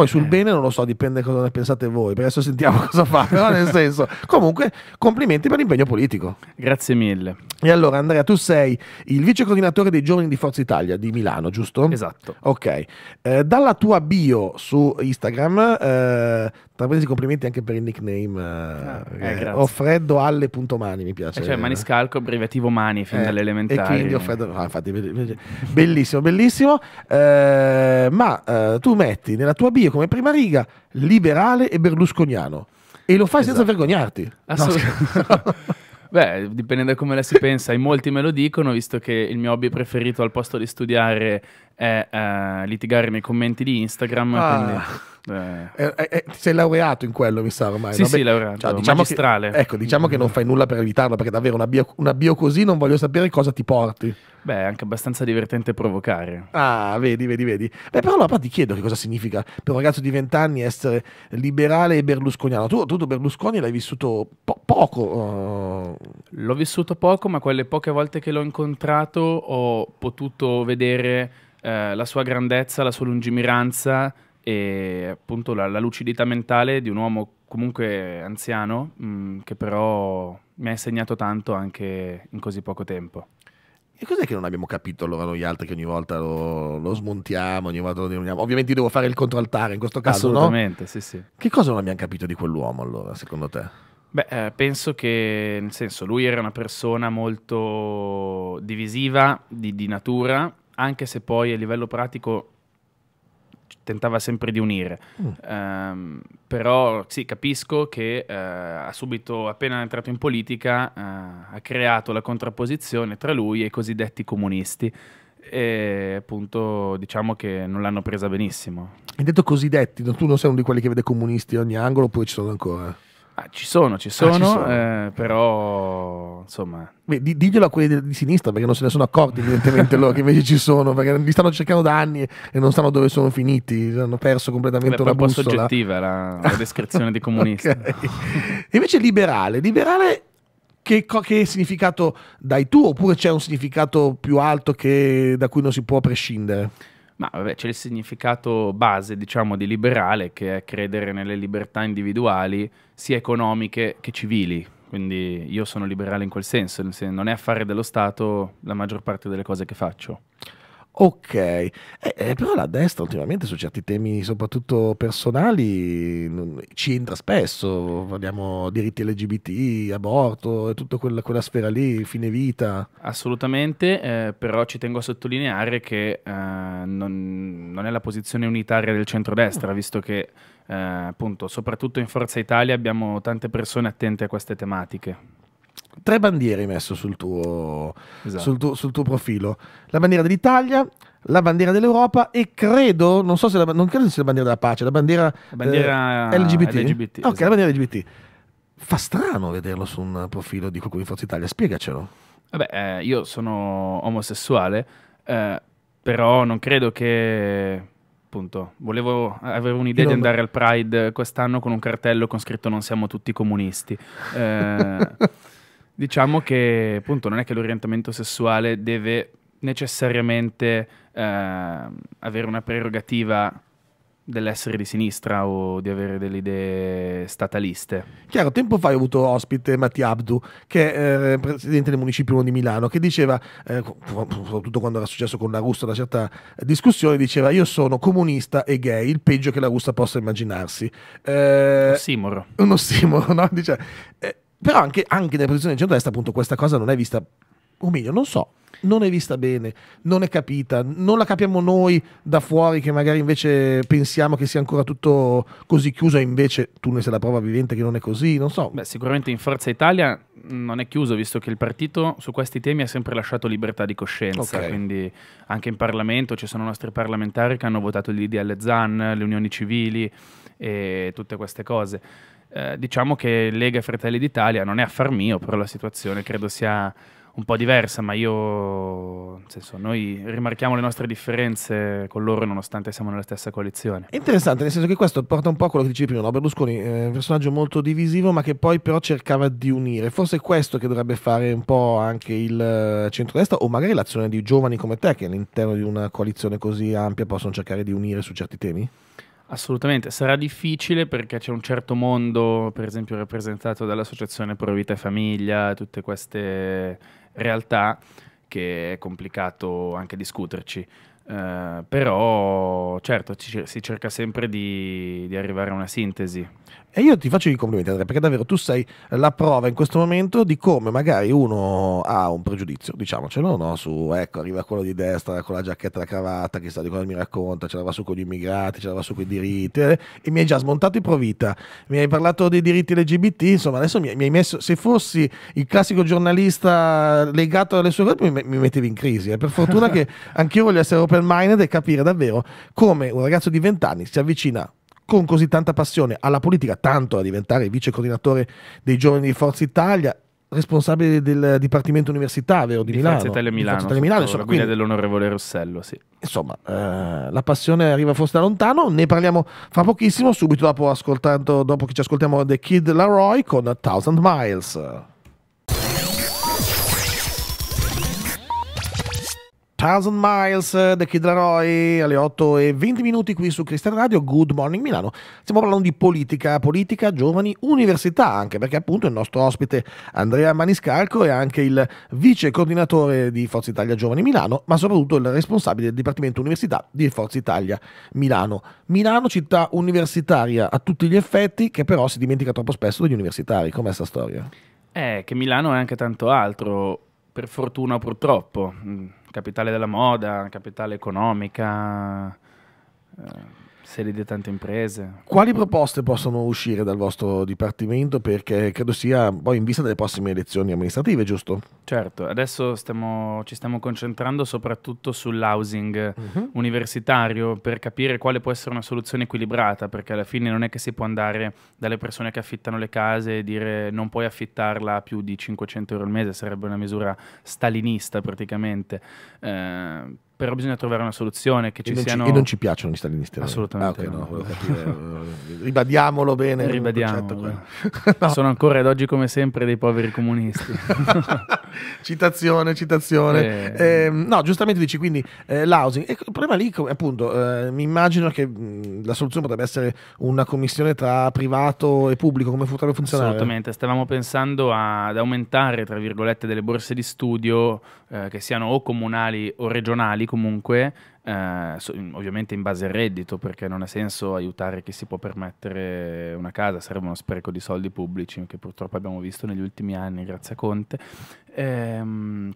Poi sul eh. bene non lo so, dipende cosa ne pensate voi, perché adesso sentiamo [LAUGHS] cosa fa, però nel senso, comunque complimenti per l'impegno politico. Grazie mille. E allora Andrea, tu sei il vice coordinatore dei giovani di Forza Italia di Milano, giusto? Esatto. Ok, eh, dalla tua bio su Instagram, eh, tra questi complimenti anche per il nickname, eh, ah, eh, eh, Offreddo Alle.mani, mi piace. Eh, cioè Maniscalco, abbreviativo Mani, fin eh, dalle E quindi Offreddo, ah, infatti, bellissimo, bellissimo. Eh, ma tu metti nella tua bio io come prima riga liberale e berlusconiano. E lo fai esatto. senza vergognarti. Assolutamente. No, [LAUGHS] Beh, dipende da come la si pensa, in molti me lo dicono, visto che il mio hobby preferito al posto di studiare è eh, litigare nei commenti di Instagram. Ah. Quindi, eh. Eh, eh, sei laureato in quello, mi sa ormai. Sì, no? Beh, sì, laureato. Cioè, diciamo che, ecco, diciamo che non fai nulla per evitarlo, perché davvero una bio, un abbio così non voglio sapere cosa ti porti. Beh, è anche abbastanza divertente provocare. Ah, vedi, vedi, vedi. Beh, però allora ti chiedo che cosa significa per un ragazzo di 20 anni essere liberale e berlusconiano. Tu, tu Berlusconi l'hai vissuto po- poco. Uh... L'ho vissuto poco, ma quelle poche volte che l'ho incontrato ho potuto vedere eh, la sua grandezza, la sua lungimiranza e appunto la, la lucidità mentale di un uomo comunque anziano mh, mm, che però mi ha insegnato tanto anche in così poco tempo. E cos'è che non abbiamo capito allora noi altri che ogni volta lo, lo smontiamo, ogni volta lo diminuiamo? Ovviamente devo fare il contraltare in questo caso, Assolutamente, no? sì, sì. Che cosa non abbiamo capito di quell'uomo allora, secondo te? Beh, eh, penso che, nel senso, lui era una persona molto divisiva di, di natura, anche se poi a livello pratico tentava sempre di unire. Mm. Um, però sì, capisco che uh, ha subito, appena entrato in politica, uh, ha creato la contrapposizione tra lui e i cosiddetti comunisti. E appunto diciamo che non l'hanno presa benissimo. Hai detto cosiddetti, tu non sei uno di quelli che vede comunisti in ogni angolo, poi ci sono ancora. Ah, ci sono, ci sono, ah, ci sono. Eh, però insomma. Beh, di, diglielo a quelli di, di, sinistra perché non se ne sono accorti evidentemente [LAUGHS] loro che invece ci sono perché li stanno cercando da anni e non sanno dove sono finiti, hanno perso completamente Beh, una bussola. È un po' soggettiva la, la descrizione di [LAUGHS] comunista. okay. Invece liberale, liberale che, che, significato dai tu oppure c'è un significato più alto che, da cui non si può prescindere? Ma vabbè, c'è il significato base, diciamo, di liberale, che è credere nelle libertà individuali, sia economiche che civili. Quindi io sono liberale in quel senso, non è affare dello Stato la maggior parte delle cose che faccio. Ok, eh, eh, però la destra ultimamente su certi temi, soprattutto personali, ci entra spesso, parliamo diritti LGBT, aborto e tutta quella, quella, sfera lì, fine vita. Assolutamente, eh, però ci tengo a sottolineare che eh, non, non, è la posizione unitaria del centrodestra, visto che eh, appunto, soprattutto in Forza Italia abbiamo tante persone attente a queste tematiche tre bandiere hai messo sul tuo, esatto. sul, tuo, sul tuo, profilo. La bandiera dell'Italia, la bandiera dell'Europa e credo, non so se la, non credo sia la bandiera della pace, la bandiera, la bandiera eh, LGBT. LGBT ok, esatto. la bandiera LGBT. Fa strano vederlo su un profilo di qualcuno di Forza Italia, spiegacelo. Vabbè, eh, io sono omosessuale, eh, però non credo che appunto, volevo, avevo un'idea di andare al Pride quest'anno con un cartello con scritto non siamo tutti comunisti. Eh, [LAUGHS] Diciamo che appunto non è che l'orientamento sessuale deve necessariamente eh, avere una prerogativa dell'essere di sinistra o di avere delle idee stataliste. Chiaro, tempo fa ho avuto ospite Matti Abdu, che è eh, presidente del municipio di Milano, che diceva, eh, soprattutto quando era successo con la Russa una certa eh, discussione, diceva io sono comunista e gay, il peggio che la Russa possa immaginarsi. Eh, un ossimoro. Un ossimoro, no? Dice, eh, però anche, anche nelle posizioni di centrodestra, appunto, questa cosa non è vista, o meglio, non so, non è vista bene, non è capita, non la capiamo noi da fuori che magari invece pensiamo che sia ancora tutto così chiuso e invece tu ne sei la prova vivente che non è così, non so. Beh, sicuramente in Forza Italia non è chiuso visto che il partito su questi temi ha sempre lasciato libertà di coscienza, okay. quindi anche in Parlamento ci sono nostri parlamentari che hanno votato l'IDL Zan, le unioni civili e tutte queste cose. Eh, diciamo che Lega e Fratelli d'Italia non è affar mio, però la situazione credo sia un po' diversa, ma io, nel senso, noi rimarchiamo le nostre differenze con loro nonostante siamo nella stessa coalizione. interessante, nel senso che questo porta un po' a quello che dicevi prima, no? Berlusconi è eh, un personaggio molto divisivo, ma che poi però cercava di unire. Forse è questo che dovrebbe fare un po' anche il eh, centrodestra o magari l'azione di giovani come te che all'interno di una coalizione così ampia possono cercare di unire su certi temi? Assolutamente, sarà difficile perché c'è un certo mondo, per esempio rappresentato dall'associazione Pro Vita e Famiglia, tutte queste realtà che è complicato anche discuterci. Uh, però certo ci, si cerca sempre di, di, arrivare a una sintesi. E io ti faccio i complimenti, Andrea, perché davvero tu sei la prova in questo momento di come magari uno ha un pregiudizio, diciamocelo, no? Su, ecco, arriva quello di destra con la giacchetta e la cravatta, chissà di cosa mi racconta, ce l'aveva su con gli immigrati, ce l'aveva su con i diritti, eh? e mi hai già smontato i provita, mi hai parlato dei diritti LGBT, insomma, adesso mi, mi hai messo, se fossi il classico giornalista legato alle sue cose, mi, mi mettevi in crisi. Eh? Per fortuna che [LAUGHS] anch'io voglio essere open-minded e capire davvero come un ragazzo di 20 anni si avvicina con così tanta passione alla politica, tanto a diventare vice coordinatore dei giovani di Forza Italia responsabile del Dipartimento Università, vero, di, di Milano. Forza Italia Milano, di Forza Italia Milano insomma, guida quindi, dell'onorevole Rossello, sì. Insomma, eh, la passione arriva forse da lontano, ne parliamo fra pochissimo, subito dopo, ascoltando, dopo che ci ascoltiamo The Kid Laroi con Thousand Miles. Thousand Miles eh, The Kid Laroi alle 8 e 20 minuti qui su Cristian Radio Good Morning Milano stiamo parlando di politica politica giovani università anche perché appunto il nostro ospite Andrea Maniscalco è anche il vice coordinatore di Forza Italia Giovani Milano ma soprattutto il responsabile del Dipartimento Università di Forza Italia Milano Milano città universitaria a tutti gli effetti che però si dimentica troppo spesso degli universitari com'è sta storia? Eh, che Milano è anche tanto altro per fortuna o purtroppo mm capitale della moda, capitale economica. Eh sedi di tante imprese. Quali proposte possono uscire dal vostro dipartimento? Perché credo sia poi in vista delle prossime elezioni amministrative, giusto? Certo, adesso stiamo, ci stiamo concentrando soprattutto sull'housing uh mhm. -huh. universitario per capire quale può essere una soluzione equilibrata, perché alla fine non è che si può andare dalle persone che affittano le case e dire non puoi affittarla a più di 500 euro al mese, sarebbe una misura stalinista praticamente. Eh, però bisogna trovare una soluzione che ci e siano... Ci, e non ci piacciono gli stalinisti. Assolutamente. Ah, okay, no. No, eh, ribadiamolo bene. Ribadiamolo. [LAUGHS] no. Sono ancora ad oggi come sempre dei poveri comunisti. [LAUGHS] citazione, citazione. E... Eh, ehm, no, giustamente dici quindi eh, l'housing. E il problema lì, appunto, eh, mi immagino che mm, la soluzione potrebbe essere una commissione tra privato e pubblico, come potrebbe funzionare? Assolutamente, stavamo pensando ad aumentare, tra virgolette, delle borse di studio eh, che siano o comunali o regionali comunque, eh, so, ovviamente in base al reddito, perché non ha senso aiutare chi si può permettere una casa, sarebbe uno spreco di soldi pubblici che purtroppo abbiamo visto negli ultimi anni grazie a Conte. Ehm,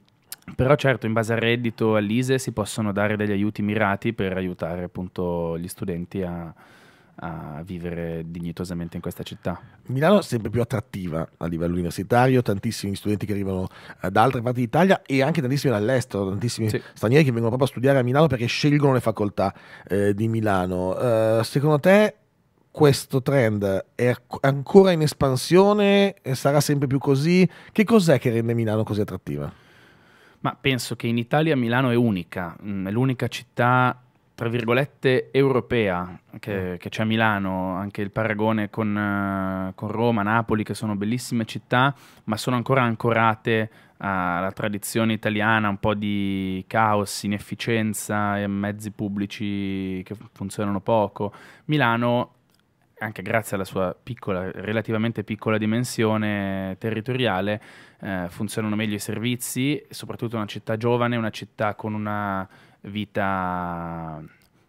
però certo, in base al reddito all'ISE si possono dare degli aiuti mirati per aiutare appunto gli studenti a, a vivere dignitosamente in questa città. Milano è sempre più attrattiva a livello universitario, tantissimi studenti che arrivano eh, da altre parti d'Italia e anche tantissimi dall'estero, tantissimi sì. stranieri che vengono proprio a studiare a Milano perché scelgono le facoltà eh, di Milano. Uh, secondo te questo trend è ancora in espansione? Sarà sempre più così? Che cos'è che rende Milano così attrattiva? Ma penso che in Italia Milano è unica, mm, è l'unica città tra virgolette europea che, mm. che, c'è a Milano, anche il paragone con, eh, con, Roma, Napoli, che sono bellissime città, ma sono ancora ancorate alla tradizione italiana, un po' di caos, inefficienza e mezzi pubblici che funzionano poco. Milano, anche grazie alla sua piccola, relativamente piccola dimensione territoriale, eh, funzionano meglio i servizi, soprattutto una città giovane, una città con una vita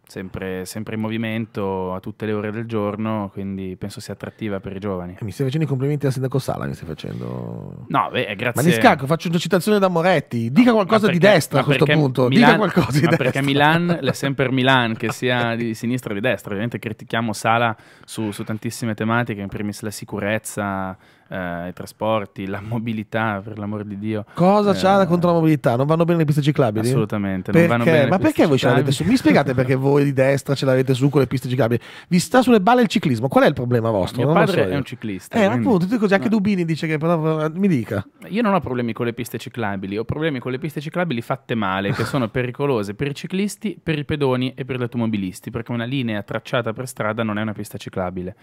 sempre, sempre, in movimento a tutte le ore del giorno, quindi penso sia attrattiva per i giovani. Eh, mi stai facendo i complimenti al sindaco Sala, mi stai facendo... No, beh, grazie. Ma di scacco, faccio una citazione da Moretti, dica qualcosa perché, di destra a questo punto, Milan, dica qualcosa di perché destra. Milan è [LAUGHS] sempre Milan, che sia di sinistra o di destra, ovviamente critichiamo Sala su, su tantissime tematiche, in primis la sicurezza eh, i trasporti, la [LAUGHS] mobilità, per l'amor di Dio. Cosa eh, c'ha contro la mobilità? Non vanno bene le piste ciclabili? Assolutamente, perché? non vanno bene. Ma perché voi ce l'avete su? Mi spiegate perché voi di destra ce l'avete su con le piste ciclabili? Vi sta sulle balle il ciclismo? Qual è il problema vostro? No, mio non padre so è un ciclista. Eh, quindi... appunto, così anche no. Dubini dice che però, eh, mi dica. Io non ho problemi con le piste ciclabili, ho problemi con le piste ciclabili fatte male, che sono [LAUGHS] pericolose per i ciclisti, per i pedoni e per gli automobilisti, perché una linea tracciata per strada non è una pista ciclabile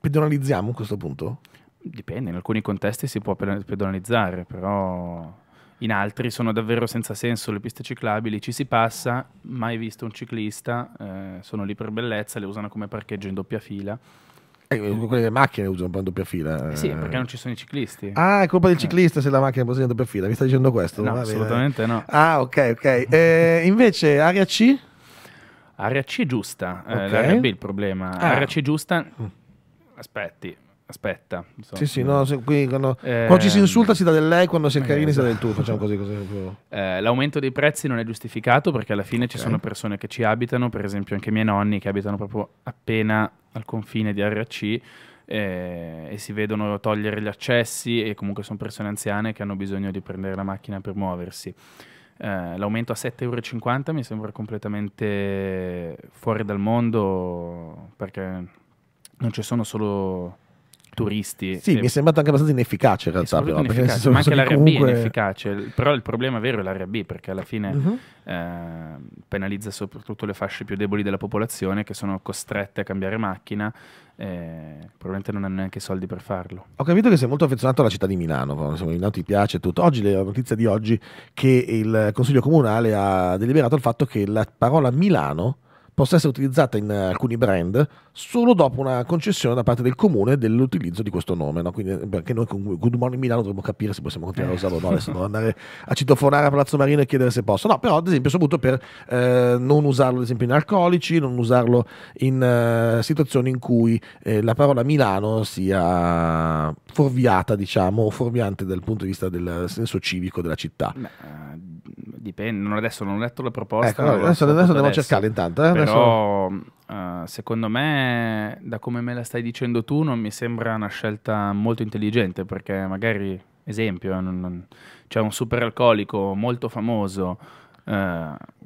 pedonalizziamo a questo punto? Dipende, in alcuni contesti si può pedonalizzare, però in altri sono davvero senza senso le piste ciclabili, ci si passa, mai visto un ciclista, eh, sono lì per bellezza, le usano come parcheggio in doppia fila. Eh, eh, eh. quelle delle macchine usano un po' in doppia fila. Eh sì, eh. perché non ci sono i ciclisti. Ah, è colpa del ciclista se la macchina è in doppia fila. Mi stai dicendo questo? No, assolutamente no. Ah, ok, ok. invece, area C? Area C giusta. Okay. l'area B è il problema. Ah. Area C giusta mm aspetti, aspetta. Insomma. Sì, sì, no, se, qui, quando, eh, quando, ci si insulta si dà del lei, quando si è eh, carini eh, si dà del tu, esatto. facciamo così. così. Eh, l'aumento dei prezzi non è giustificato perché alla fine okay. ci sono persone che ci abitano, per esempio anche i miei nonni che abitano proprio appena al confine di RC eh, e si vedono togliere gli accessi e comunque sono persone anziane che hanno bisogno di prendere la macchina per muoversi. Eh, l'aumento a 7,50 euro mi sembra completamente fuori dal mondo perché non ci sono solo turisti. Sì, e... mi è sembrato anche abbastanza inefficace in realtà, però, inefficace, ma anche l'RB comunque... è inefficace, però il problema vero è l'RB perché alla fine uh-huh. eh, penalizza soprattutto le fasce più deboli della popolazione che sono costrette a cambiare macchina. Eh, probabilmente non hanno neanche i soldi per farlo. Ho capito che sei molto affezionato alla città di Milano, insomma, Milano ti piace tutto. Oggi la notizia di oggi che il Consiglio Comunale ha deliberato il fatto che la parola Milano possa essere utilizzata in alcuni brand solo dopo una concessione da parte del comune dell'utilizzo di questo nome. No? Quindi, anche eh, noi con Good Morning Milano dovremmo capire se possiamo continuare a eh. usarlo o no. Adesso non [LAUGHS] andare a citofonare a Palazzo Marino e chiedere se posso. No, però ad esempio soprattutto per eh, non usarlo ad esempio in alcolici, non usarlo in eh, situazioni in cui eh, la parola Milano sia fuorviata, diciamo, o forviante dal punto di vista del senso civico della città. Beh eh, dipende. Non adesso non ho letto la proposta. Ecco, adesso, adesso andiamo adesso. a cercare intanto. Eh? Però uh, secondo me, da come me la stai dicendo tu, non mi sembra una scelta molto intelligente perché magari, esempio, eh, non, non... c'è un super alcolico molto famoso uh,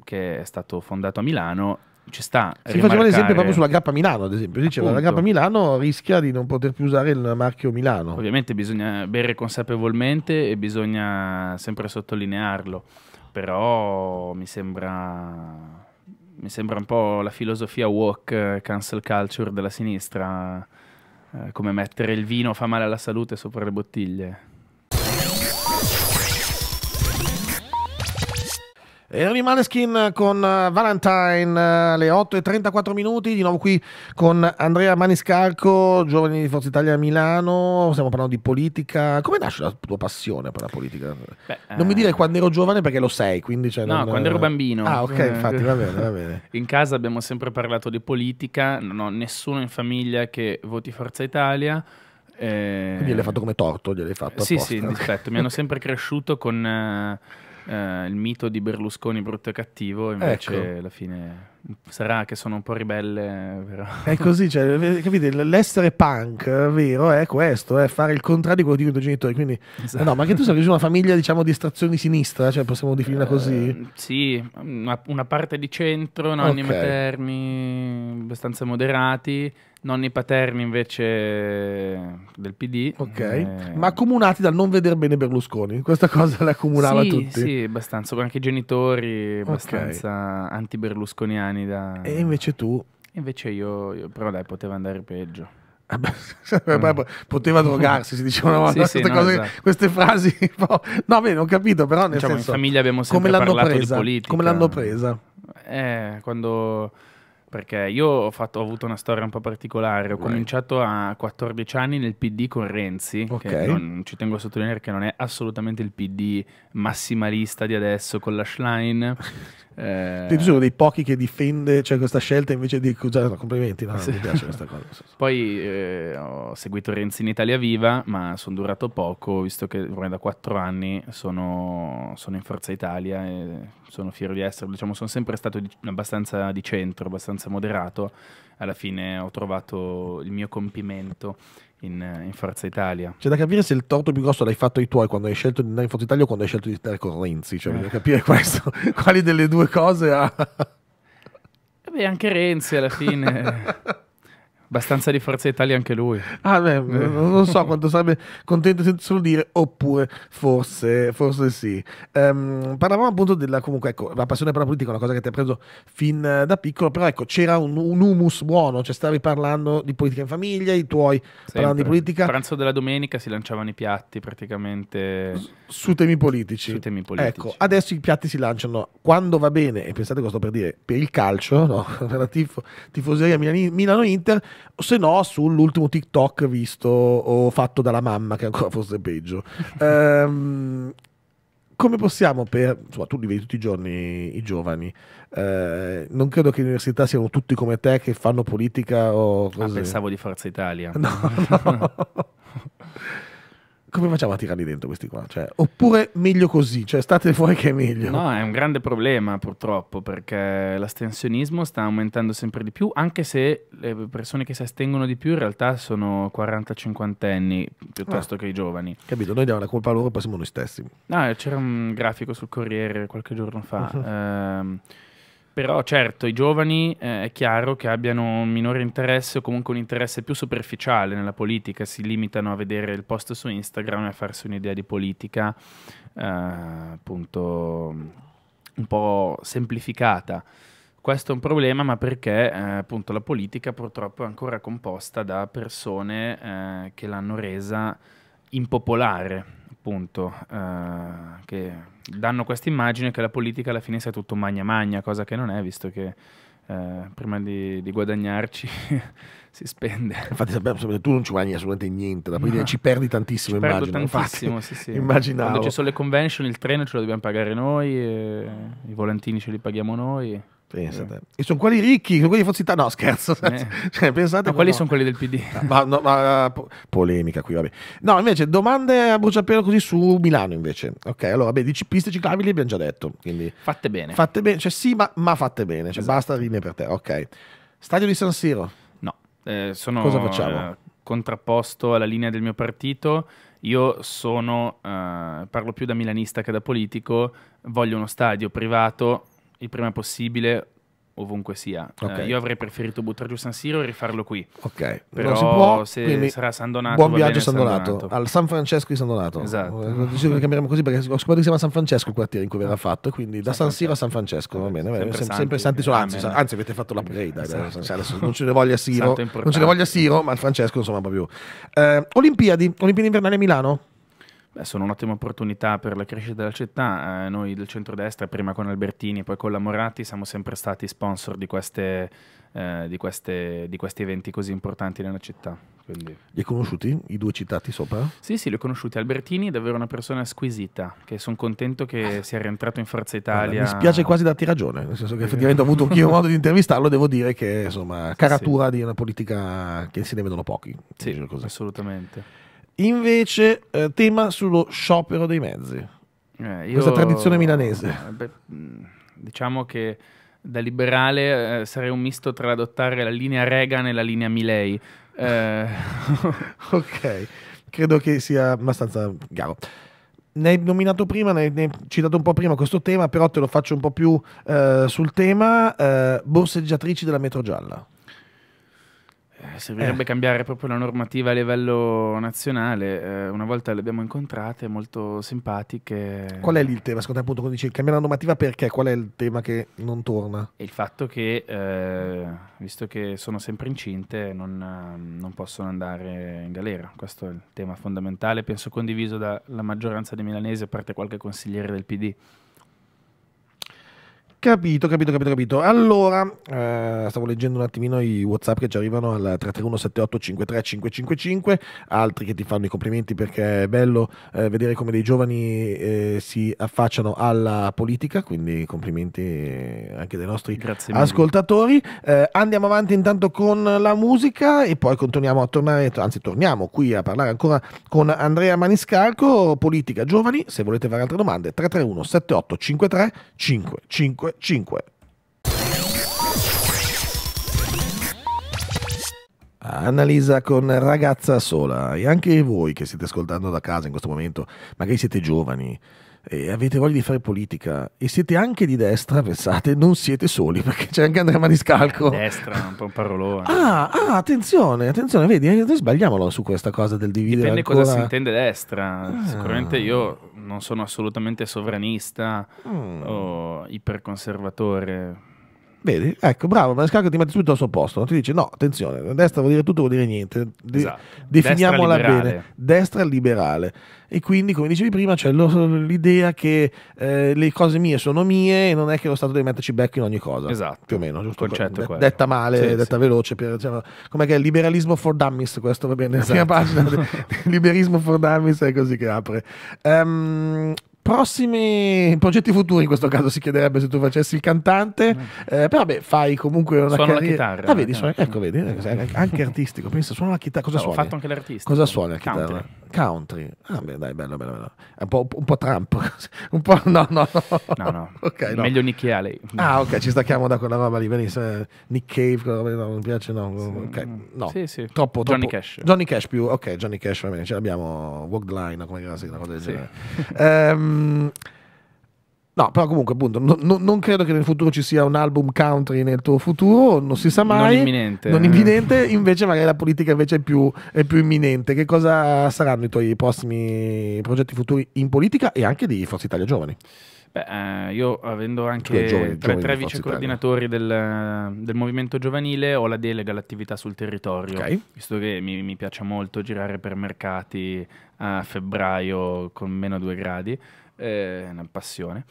che è stato fondato a Milano ci sta. Si faceva l'esempio proprio sulla Grappa Milano, ad esempio. Diceva Appunto. la Grappa Milano rischia di non poter più usare il marchio Milano. Ovviamente bisogna bere consapevolmente e bisogna sempre sottolinearlo però mi sembra mi sembra un po' la filosofia walk eh, cancel culture della sinistra, eh, come mettere il vino fa male alla salute sopra le bottiglie. Erwin eh, Maleskin con eh, Valentine eh, alle 8 e 34 minuti, di nuovo qui con Andrea Maniscalco, giovani di Forza Italia a Milano, stiamo parlando di politica. Come nasce la tua passione per la politica? Beh, non mi dire quando ero giovane perché lo sei, quindi... Cioè no, non... quando ero bambino. Ah ok, infatti, va bene, va bene. [LAUGHS] In casa abbiamo sempre parlato di politica, non ho nessuno in famiglia che voti Forza Italia. Eh... Quindi gliel'hai fatto come torto, gliel'hai fatto. Sì, apposta. sì, okay. dispetto, mi hanno [LAUGHS] sempre cresciuto con... Uh eh, il mito di Berlusconi brutto e cattivo, invece ecco. alla fine sarà che sono un po' ribelle, però. È così, cioè, capite, l'essere punk, vero, è questo, è fare il contrario di quello di uno dei genitori, quindi... Esatto. Eh, no, ma anche tu sei una famiglia, diciamo, di estrazione sinistra, cioè possiamo definirla eh, così? Eh, sì, una, una, parte di centro, nonni okay. materni, abbastanza moderati Nonni paterni invece del PD. Ok, eh... ma accomunati dal non vedere bene Berlusconi, questa cosa la accomunava sì, tutti. Sì, abbastanza, anche i genitori abbastanza okay. anti-berlusconiani. Da... E invece tu? Invece io, io, però dai, poteva andare peggio. Eh [LAUGHS] poteva mm. drogarsi, si diceva una [LAUGHS] volta sì, sì, no, esatto. queste frasi. [LAUGHS] No, bene, ho capito, però nel diciamo, senso, in famiglia abbiamo sempre come parlato presa, di politica. Come l'hanno presa? Eh, quando perché io ho, fatto, ho, avuto una storia un po' particolare. Ho right. cominciato a 14 anni nel PD con Renzi, okay. non, ci tengo a sottolineare che non è assolutamente il PD massimalista di adesso con la Schlein, [LAUGHS] Eh... Ti dicevo dei pochi che difende cioè, questa scelta invece di accusare. No, cioè, complimenti, no, ah, sì. mi piace questa cosa. Poi eh, ho seguito Renzi in Italia Viva, ma sono durato poco, visto che ormai da quattro anni sono, sono, in Forza Italia e sono fiero di esserlo. Diciamo, sono sempre stato di, abbastanza di centro, abbastanza moderato. Alla fine ho trovato il mio compimento in, eh, in, Forza Italia. C'è da capire se il torto più grosso l'hai fatto ai tuoi quando hai scelto di andare in Forza Italia o quando hai scelto di stare con Renzi. Cioè, eh. capire questo, [LAUGHS] quali delle due cose ha. Beh, anche Renzi alla fine. [LAUGHS] Abbastanza di Forza Italia anche lui. Ah, beh, eh. non so quanto sarebbe contento di solo dire, oppure forse, forse sì. Um, parlavamo appunto della, comunque, ecco, la passione per la politica è una cosa che ti ha preso fin eh, da piccolo, però ecco, c'era un, un humus buono, cioè stavi parlando di politica in famiglia, i tuoi Sempre. parlavano di politica. Il pranzo della domenica si lanciavano i piatti praticamente. Su, su temi politici. Su temi politici. Ecco, adesso i piatti si lanciano quando va bene, e pensate cosa sto per dire, per il calcio, no? [LAUGHS] per la tif- tifoseria Milano-Inter, se no sull'ultimo TikTok visto o fatto dalla mamma, che ancora fosse peggio. [LAUGHS] ehm, come possiamo per, insomma tu li vedi tutti i giorni i giovani, eh, non credo che università siano tutti come te che fanno politica o così. Ah, pensavo di Forza Italia. [LAUGHS] No, no. [LAUGHS] come facciamo a tirarli dentro questi qua? Cioè, oppure meglio così, cioè state fuori che è meglio. No, è un grande problema purtroppo perché l'astensionismo sta aumentando sempre di più, anche se le persone che si astengono di più in realtà sono 40-50 anni piuttosto ah, che i giovani. Capito, noi diamo la colpa a loro, poi siamo noi stessi. No, c'era un grafico sul Corriere qualche giorno fa. Uh -huh. ehm, però certo, i giovani eh, è chiaro che abbiano un minore interesse o comunque un interesse più superficiale nella politica, si limitano a vedere il post su Instagram e a farsi un'idea di politica eh, appunto un po' semplificata. Questo è un problema, ma perché eh, appunto la politica purtroppo è ancora composta da persone eh, che l'hanno resa impopolare appunto eh, che danno questa immagine che la politica alla fine sia tutto magna magna, cosa che non è, visto che eh, prima di, di guadagnarci [LAUGHS] si spende. Infatti tu non ci guadagni assolutamente niente, da politica no. ci perdi tantissimo, ci immagino. tantissimo, Infatti, sì, sì. Immaginavo. Quando ci sono le convention il treno ce lo dobbiamo pagare noi, eh, i volantini ce li paghiamo noi. Pensate. Eh. E sono quelli ricchi, sono quelli di Forza No, scherzo. Eh. [LAUGHS] Cioè, pensate ma quelli no. sono quelli del PD. Ah, ma, no, ma, ah, po- polemica qui, vabbè. No, invece, domande a bruciapelo così su Milano, invece. Ok, allora, vabbè, di piste ciclabili abbiamo già detto. Quindi fatte bene. Fatte bene, cioè sì, ma, ma fatte bene. Cioè, esatto. Basta linee per te, ok. Stadio di San Siro. No, eh, sono... Cosa facciamo? Eh, contrapposto alla linea del mio partito. Io sono, eh, parlo più da milanista che da politico, voglio uno stadio privato il prima possibile ovunque sia. Eh, okay. Eh, io avrei preferito buttare giù San Siro e rifarlo qui. Ok, però non si può, se sarà San Donato. Buon viaggio San San Donato, al San Francesco di San Donato. Esatto. Eh, lo chiameremo così perché ho scoperto che si chiama San Francesco il quartiere in cui verrà ah. fatto, quindi da San, Siro a San Francesco, va bene, sempre, sempre, sempre Santi, sono, anzi, ah, anzi, anzi avete fatto l'upgrade, esatto. cioè, adesso non ce ne voglia Siro, non ce ne voglia Siro, ma il Francesco insomma un po' più. Olimpiadi, Olimpiadi invernali a Milano? Beh, sono un'ottima opportunità per la crescita della città. Eh, noi del centrodestra, prima con Albertini, poi con la Moratti, siamo sempre stati sponsor di, queste, eh, di, queste, di questi eventi così importanti nella città. Quindi. Li hai conosciuti i due citati sopra? Sì, sì, li ho conosciuti. Albertini è davvero una persona squisita, che sono contento che ah. sia rientrato in Forza Italia. Guarda, mi spiace quasi darti ragione, nel senso che effettivamente ho avuto anch'io modo di intervistarlo devo dire che, insomma, caratura sì. di una politica che se ne vedono pochi. Sì, assolutamente. Invece, eh, tema sullo sciopero dei mezzi. Eh, io, Questa tradizione milanese. Eh, beh, mm, diciamo che da liberale eh, sarei un misto tra adottare la linea Reagan e la linea Milei. Eh... [LAUGHS] ok, credo che sia abbastanza chiaro. Ne hai nominato prima, ne hai, citato un po' prima questo tema, però te lo faccio un po' più eh, sul tema eh, borseggiatrici della metro gialla servirebbe eh. cambiare proprio la normativa a livello nazionale. Eh, una volta le abbiamo incontrate, molto simpatiche. Qual è lì il tema? Secondo te, appunto, quando dici cambiare la normativa, perché? Qual è il tema che non torna? Il fatto che, eh, visto che sono sempre incinte, non, non, possono andare in galera. Questo è il tema fondamentale, penso condiviso dalla maggioranza dei milanesi, a parte qualche consigliere del PD. Capito, capito, capito, capito. Allora, eh, stavo leggendo un attimino i WhatsApp che ci arrivano al 331-7853-555, altri che ti fanno i complimenti perché è bello eh, vedere come dei giovani eh, si affacciano alla politica, quindi complimenti anche dai nostri ascoltatori. Eh, andiamo avanti intanto con la musica e poi continuiamo a tornare, anzi torniamo qui a parlare ancora con Andrea Maniscalco, politica giovani, se volete fare altre domande 331-7853-555. 5. Analisa con ragazza sola e anche voi che siete ascoltando da casa in questo momento, magari siete giovani e avete voglia di fare politica e siete anche di destra, pensate, non siete soli perché c'è anche Andrea Maniscalco. Eh, destra, un po' un parolone. Ah, ah, attenzione, attenzione, vedi, noi sbagliamolo su questa cosa del dividere. Dipende ancora... cosa si intende destra. Ah. Sicuramente io non sono assolutamente sovranista mm. o iperconservatore Vedi? Ecco, bravo, Manescalco ti mette subito al suo posto, non ti dice no, attenzione, destra vuol dire tutto, vuol dire niente, De- esatto. definiamola destra bene, destra liberale. E quindi, come dicevi prima, c'è lo, l'idea che eh, le cose mie sono mie e non è che lo Stato deve metterci becco in ogni cosa. Esatto. Più o meno, giusto? Concetto De- detta male, sì, detta sì. veloce, per, cioè, come che è liberalismo for dummies, questo va bene, esatto. prima pagina, [LAUGHS] liberismo for dummies è così che apre. Um, prossimi progetti futuri in questo caso si chiederebbe se tu facessi il cantante mm. eh, però beh fai comunque una suono carri- la chitarra ah vedi, eh. suoni, ecco vedi eh, anche artistico pensa suona la chitarra cosa no, suoni? ho fatto anche l'artista cosa suona la chitarra? Country. Country. Ah, beh, dai, bello, bello, bello. Un po', un po Trump. [LAUGHS] un po', no, no, no. no, no. [LAUGHS] Okay, no. Meglio Nick Haley. Ah, ok, ci stacchiamo da quella roba lì. Benissimo. Nick Cave, quella roba lì, no, non piace, no. Sì. Okay, no. Sì, sì. Troppo, troppo, Johnny Cash. Johnny Cash più, ok, Johnny Cash, va bene. Ce l'abbiamo, Walk the Line, come si una cosa del sì. genere. ehm... um, No, però comunque appunto no, no, non credo che nel futuro ci sia un album country nel tuo futuro, non si sa mai. Non imminente. Non eh. imminente invece magari la politica invece è più, è più, imminente. Che cosa saranno i tuoi prossimi progetti futuri in politica e anche di Forza Italia Giovani? Beh, eh, io avendo anche giovani, tre, tre vice coordinatori del, del, movimento giovanile ho la delega all'attività sul territorio, okay. visto che mi, mi piace molto girare per mercati a febbraio con meno due gradi è una passione.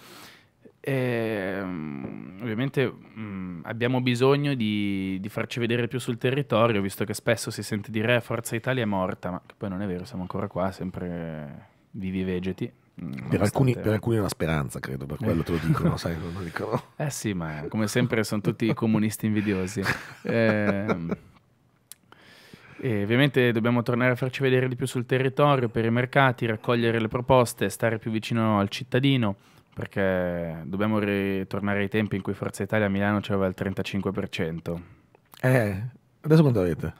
E, ehm, ovviamente mh, abbiamo bisogno di, di, farci vedere più sul territorio, visto che spesso si sente dire eh, Forza Italia è morta, ma poi non è vero, siamo ancora qua, sempre vivi vegeti. Mm, per alcuni, per alcuni, è una speranza, credo, per quello te lo dicono, [LAUGHS] sai, non lo dicono. Eh sì, ma come sempre sono tutti comunisti invidiosi. [LAUGHS] Eh, e ovviamente dobbiamo tornare a farci vedere di più sul territorio per i mercati, raccogliere le proposte, stare più vicino al cittadino, perché dobbiamo ritornare ai tempi in cui Forza Italia a Milano c'aveva il 35%. Eh, adesso quanto avete?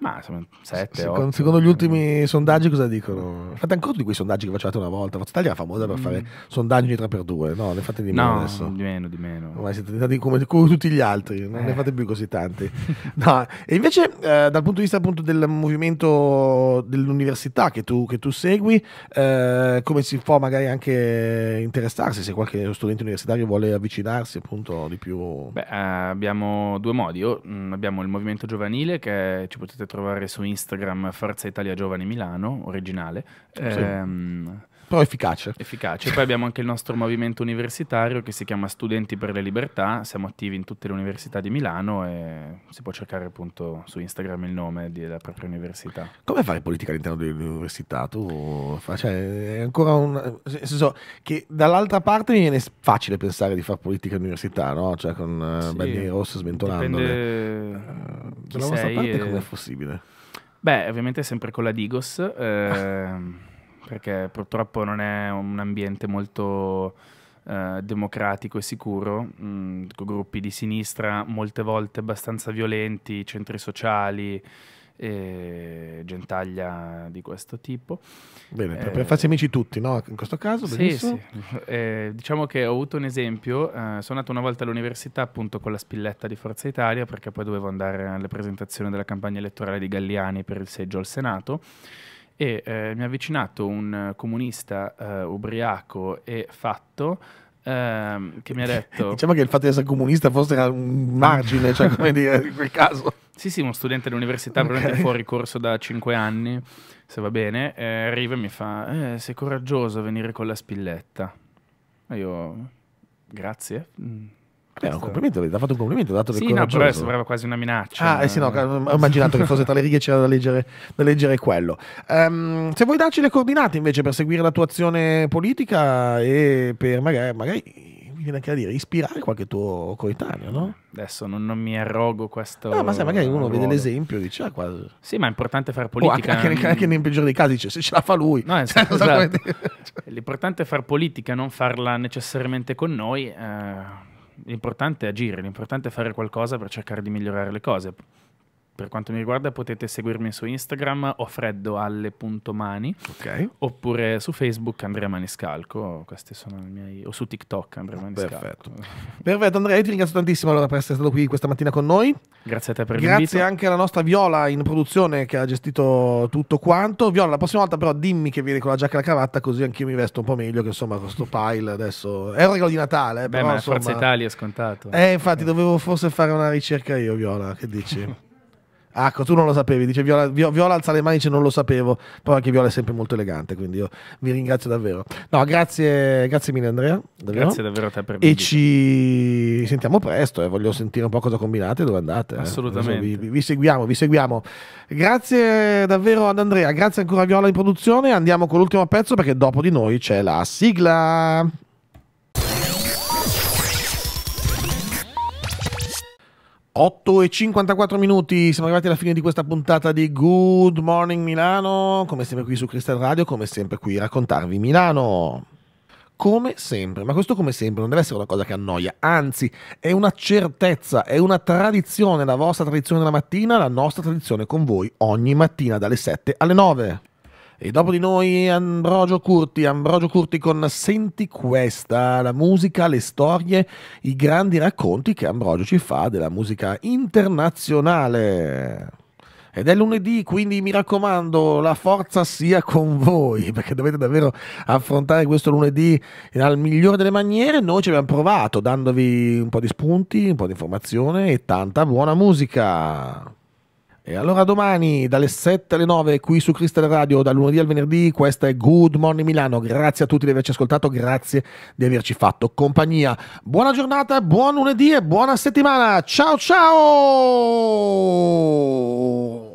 Ma insomma, 7, secondo, secondo, gli ultimi sondaggi cosa dicono? Fate ancora di quei sondaggi che facevate una volta. Forza Italia è famosa per mm. fare mm. sondaggi di 3 per 2 no? Ne fate di meno no, adesso. di meno, di meno. Ma siete diventati come, come, tutti gli altri, non eh. ne fate più così tanti. [LAUGHS] no. E invece eh, dal punto di vista appunto del movimento dell'università che tu, che tu segui, eh, come si può magari anche interessarsi se qualche studente universitario vuole avvicinarsi appunto di più? Beh, eh, abbiamo due modi. O, mh, mm, abbiamo il movimento giovanile che ci potete trovare su Instagram Forza Italia Giovani Milano, originale. Sì. Ehm, però efficace. Efficace. Poi abbiamo anche il nostro movimento universitario che si chiama Studenti per le Libertà, siamo attivi in tutte le università di Milano e si può cercare appunto su Instagram il nome della propria università. Come fare politica all'interno dell'università? Tu cioè, è ancora un... Nel Senso, che dall'altra parte mi viene facile pensare di fare politica all'università, no? Cioè con eh, sì, bandiere rosse sventolandole. Dipende... Uh, dalla nostra parte e... come è possibile? Beh, ovviamente sempre con la Digos. Eh, [LAUGHS] perché purtroppo non è un ambiente molto eh, democratico e sicuro, con mm, gruppi di sinistra molte volte abbastanza violenti, centri sociali e gentaglia di questo tipo. Bene, per, eh, per farsi amici tutti, no? In questo caso, sì, sì. Eh, diciamo che ho avuto un esempio, eh, sono andato una volta all'università appunto con la spilletta di Forza Italia perché poi dovevo andare alle presentazioni della campagna elettorale di Galliani per il seggio al Senato e eh, mi ha avvicinato un eh, comunista eh, ubriaco e fatto ehm, che mi ha detto... [LAUGHS] diciamo che il fatto di essere comunista forse era un margine, cioè [LAUGHS] come dire, in quel caso. Sì, sì, uno studente all'università okay. probabilmente fuori corso da 5 anni, se va bene, eh, arriva e mi fa, eh, sei coraggioso a venire con la spilletta. E io, grazie. Mm Beh, un complimento, ti ha fatto un complimento, dato che Sì, no, però sembrava quasi una minaccia. Ah, eh sì, no, eh. ho immaginato che fosse tra le righe c'era da leggere, da leggere quello. Um, se vuoi darci le coordinate invece per seguire la tua azione politica e per magari, magari viene anche a dire, ispirare qualche tuo coetaneo, no? Adesso non, non mi arrogo questo. No, ma sai, magari uno ruolo. vede l'esempio e dice, ah, quasi. Sì, ma è importante fare politica. anche, anche, anche nel peggiore dei casi dice, se ce la fa lui. No, [LAUGHS] esatto, esatto. L'importante è far politica, non farla necessariamente con noi. Eh l'importante è agire, l'importante è fare qualcosa per cercare di migliorare le cose. Per quanto mi riguarda potete seguirmi su Instagram offreddoalle.mani okay. oppure su Facebook Andrea Maniscalco, questi sono i miei o su TikTok Andrea Maniscalco. Perfetto. Perfetto Andrea, io ti ringrazio tantissimo allora per essere stato qui questa mattina con noi. Grazie a te per Grazie l'invito. Grazie anche alla nostra Viola in produzione che ha gestito tutto quanto. Viola, la prossima volta però dimmi che vieni con la giacca e la cravatta così anch'io mi vesto un po' meglio che insomma questo pile adesso è un regalo di Natale, eh, Beh, però, ma insomma... Forza Italia è scontato. Eh, infatti eh. dovevo forse fare una ricerca io Viola, che dici? [LAUGHS] Ah, ecco, tu non lo sapevi, dice Viola, Viola alza le mani, dice non lo sapevo, però anche Viola è sempre molto elegante, quindi io vi ringrazio davvero. No, grazie, grazie mille Andrea. Davvero. Grazie davvero a te per E ci sentiamo presto, eh. voglio sentire un po' cosa combinate dove andate. Eh. Assolutamente. Eh. Vi, vi, vi, seguiamo, vi seguiamo. Grazie davvero ad Andrea, grazie ancora a Viola in produzione, andiamo con l'ultimo pezzo perché dopo di noi c'è la sigla. 8 e 54 minuti, siamo arrivati alla fine di questa puntata di Good Morning Milano, come sempre qui su Crystal Radio, come sempre qui a raccontarvi Milano. Come sempre, ma questo come sempre non deve essere una cosa che annoia, anzi è una certezza, è una tradizione, la vostra tradizione della mattina, la nostra tradizione con voi ogni mattina dalle 7 alle 9. E dopo di noi Ambrogio Curti, Ambrogio Curti con Senti questa, la musica, le storie, i grandi racconti che Ambrogio ci fa della musica internazionale. Ed è lunedì, quindi mi raccomando, la forza sia con voi, [LAUGHS] perché dovete davvero affrontare questo lunedì al migliore delle maniere. Noi ci abbiamo provato dandovi un po' di spunti, un po' di informazione e tanta buona musica. E allora domani dalle 7 alle 9 qui su Crystal Radio, dal lunedì al venerdì, questa è Good Morning Milano. Grazie a tutti di averci ascoltato, grazie di averci fatto compagnia. Buona giornata, buon lunedì e buona settimana. Ciao ciao!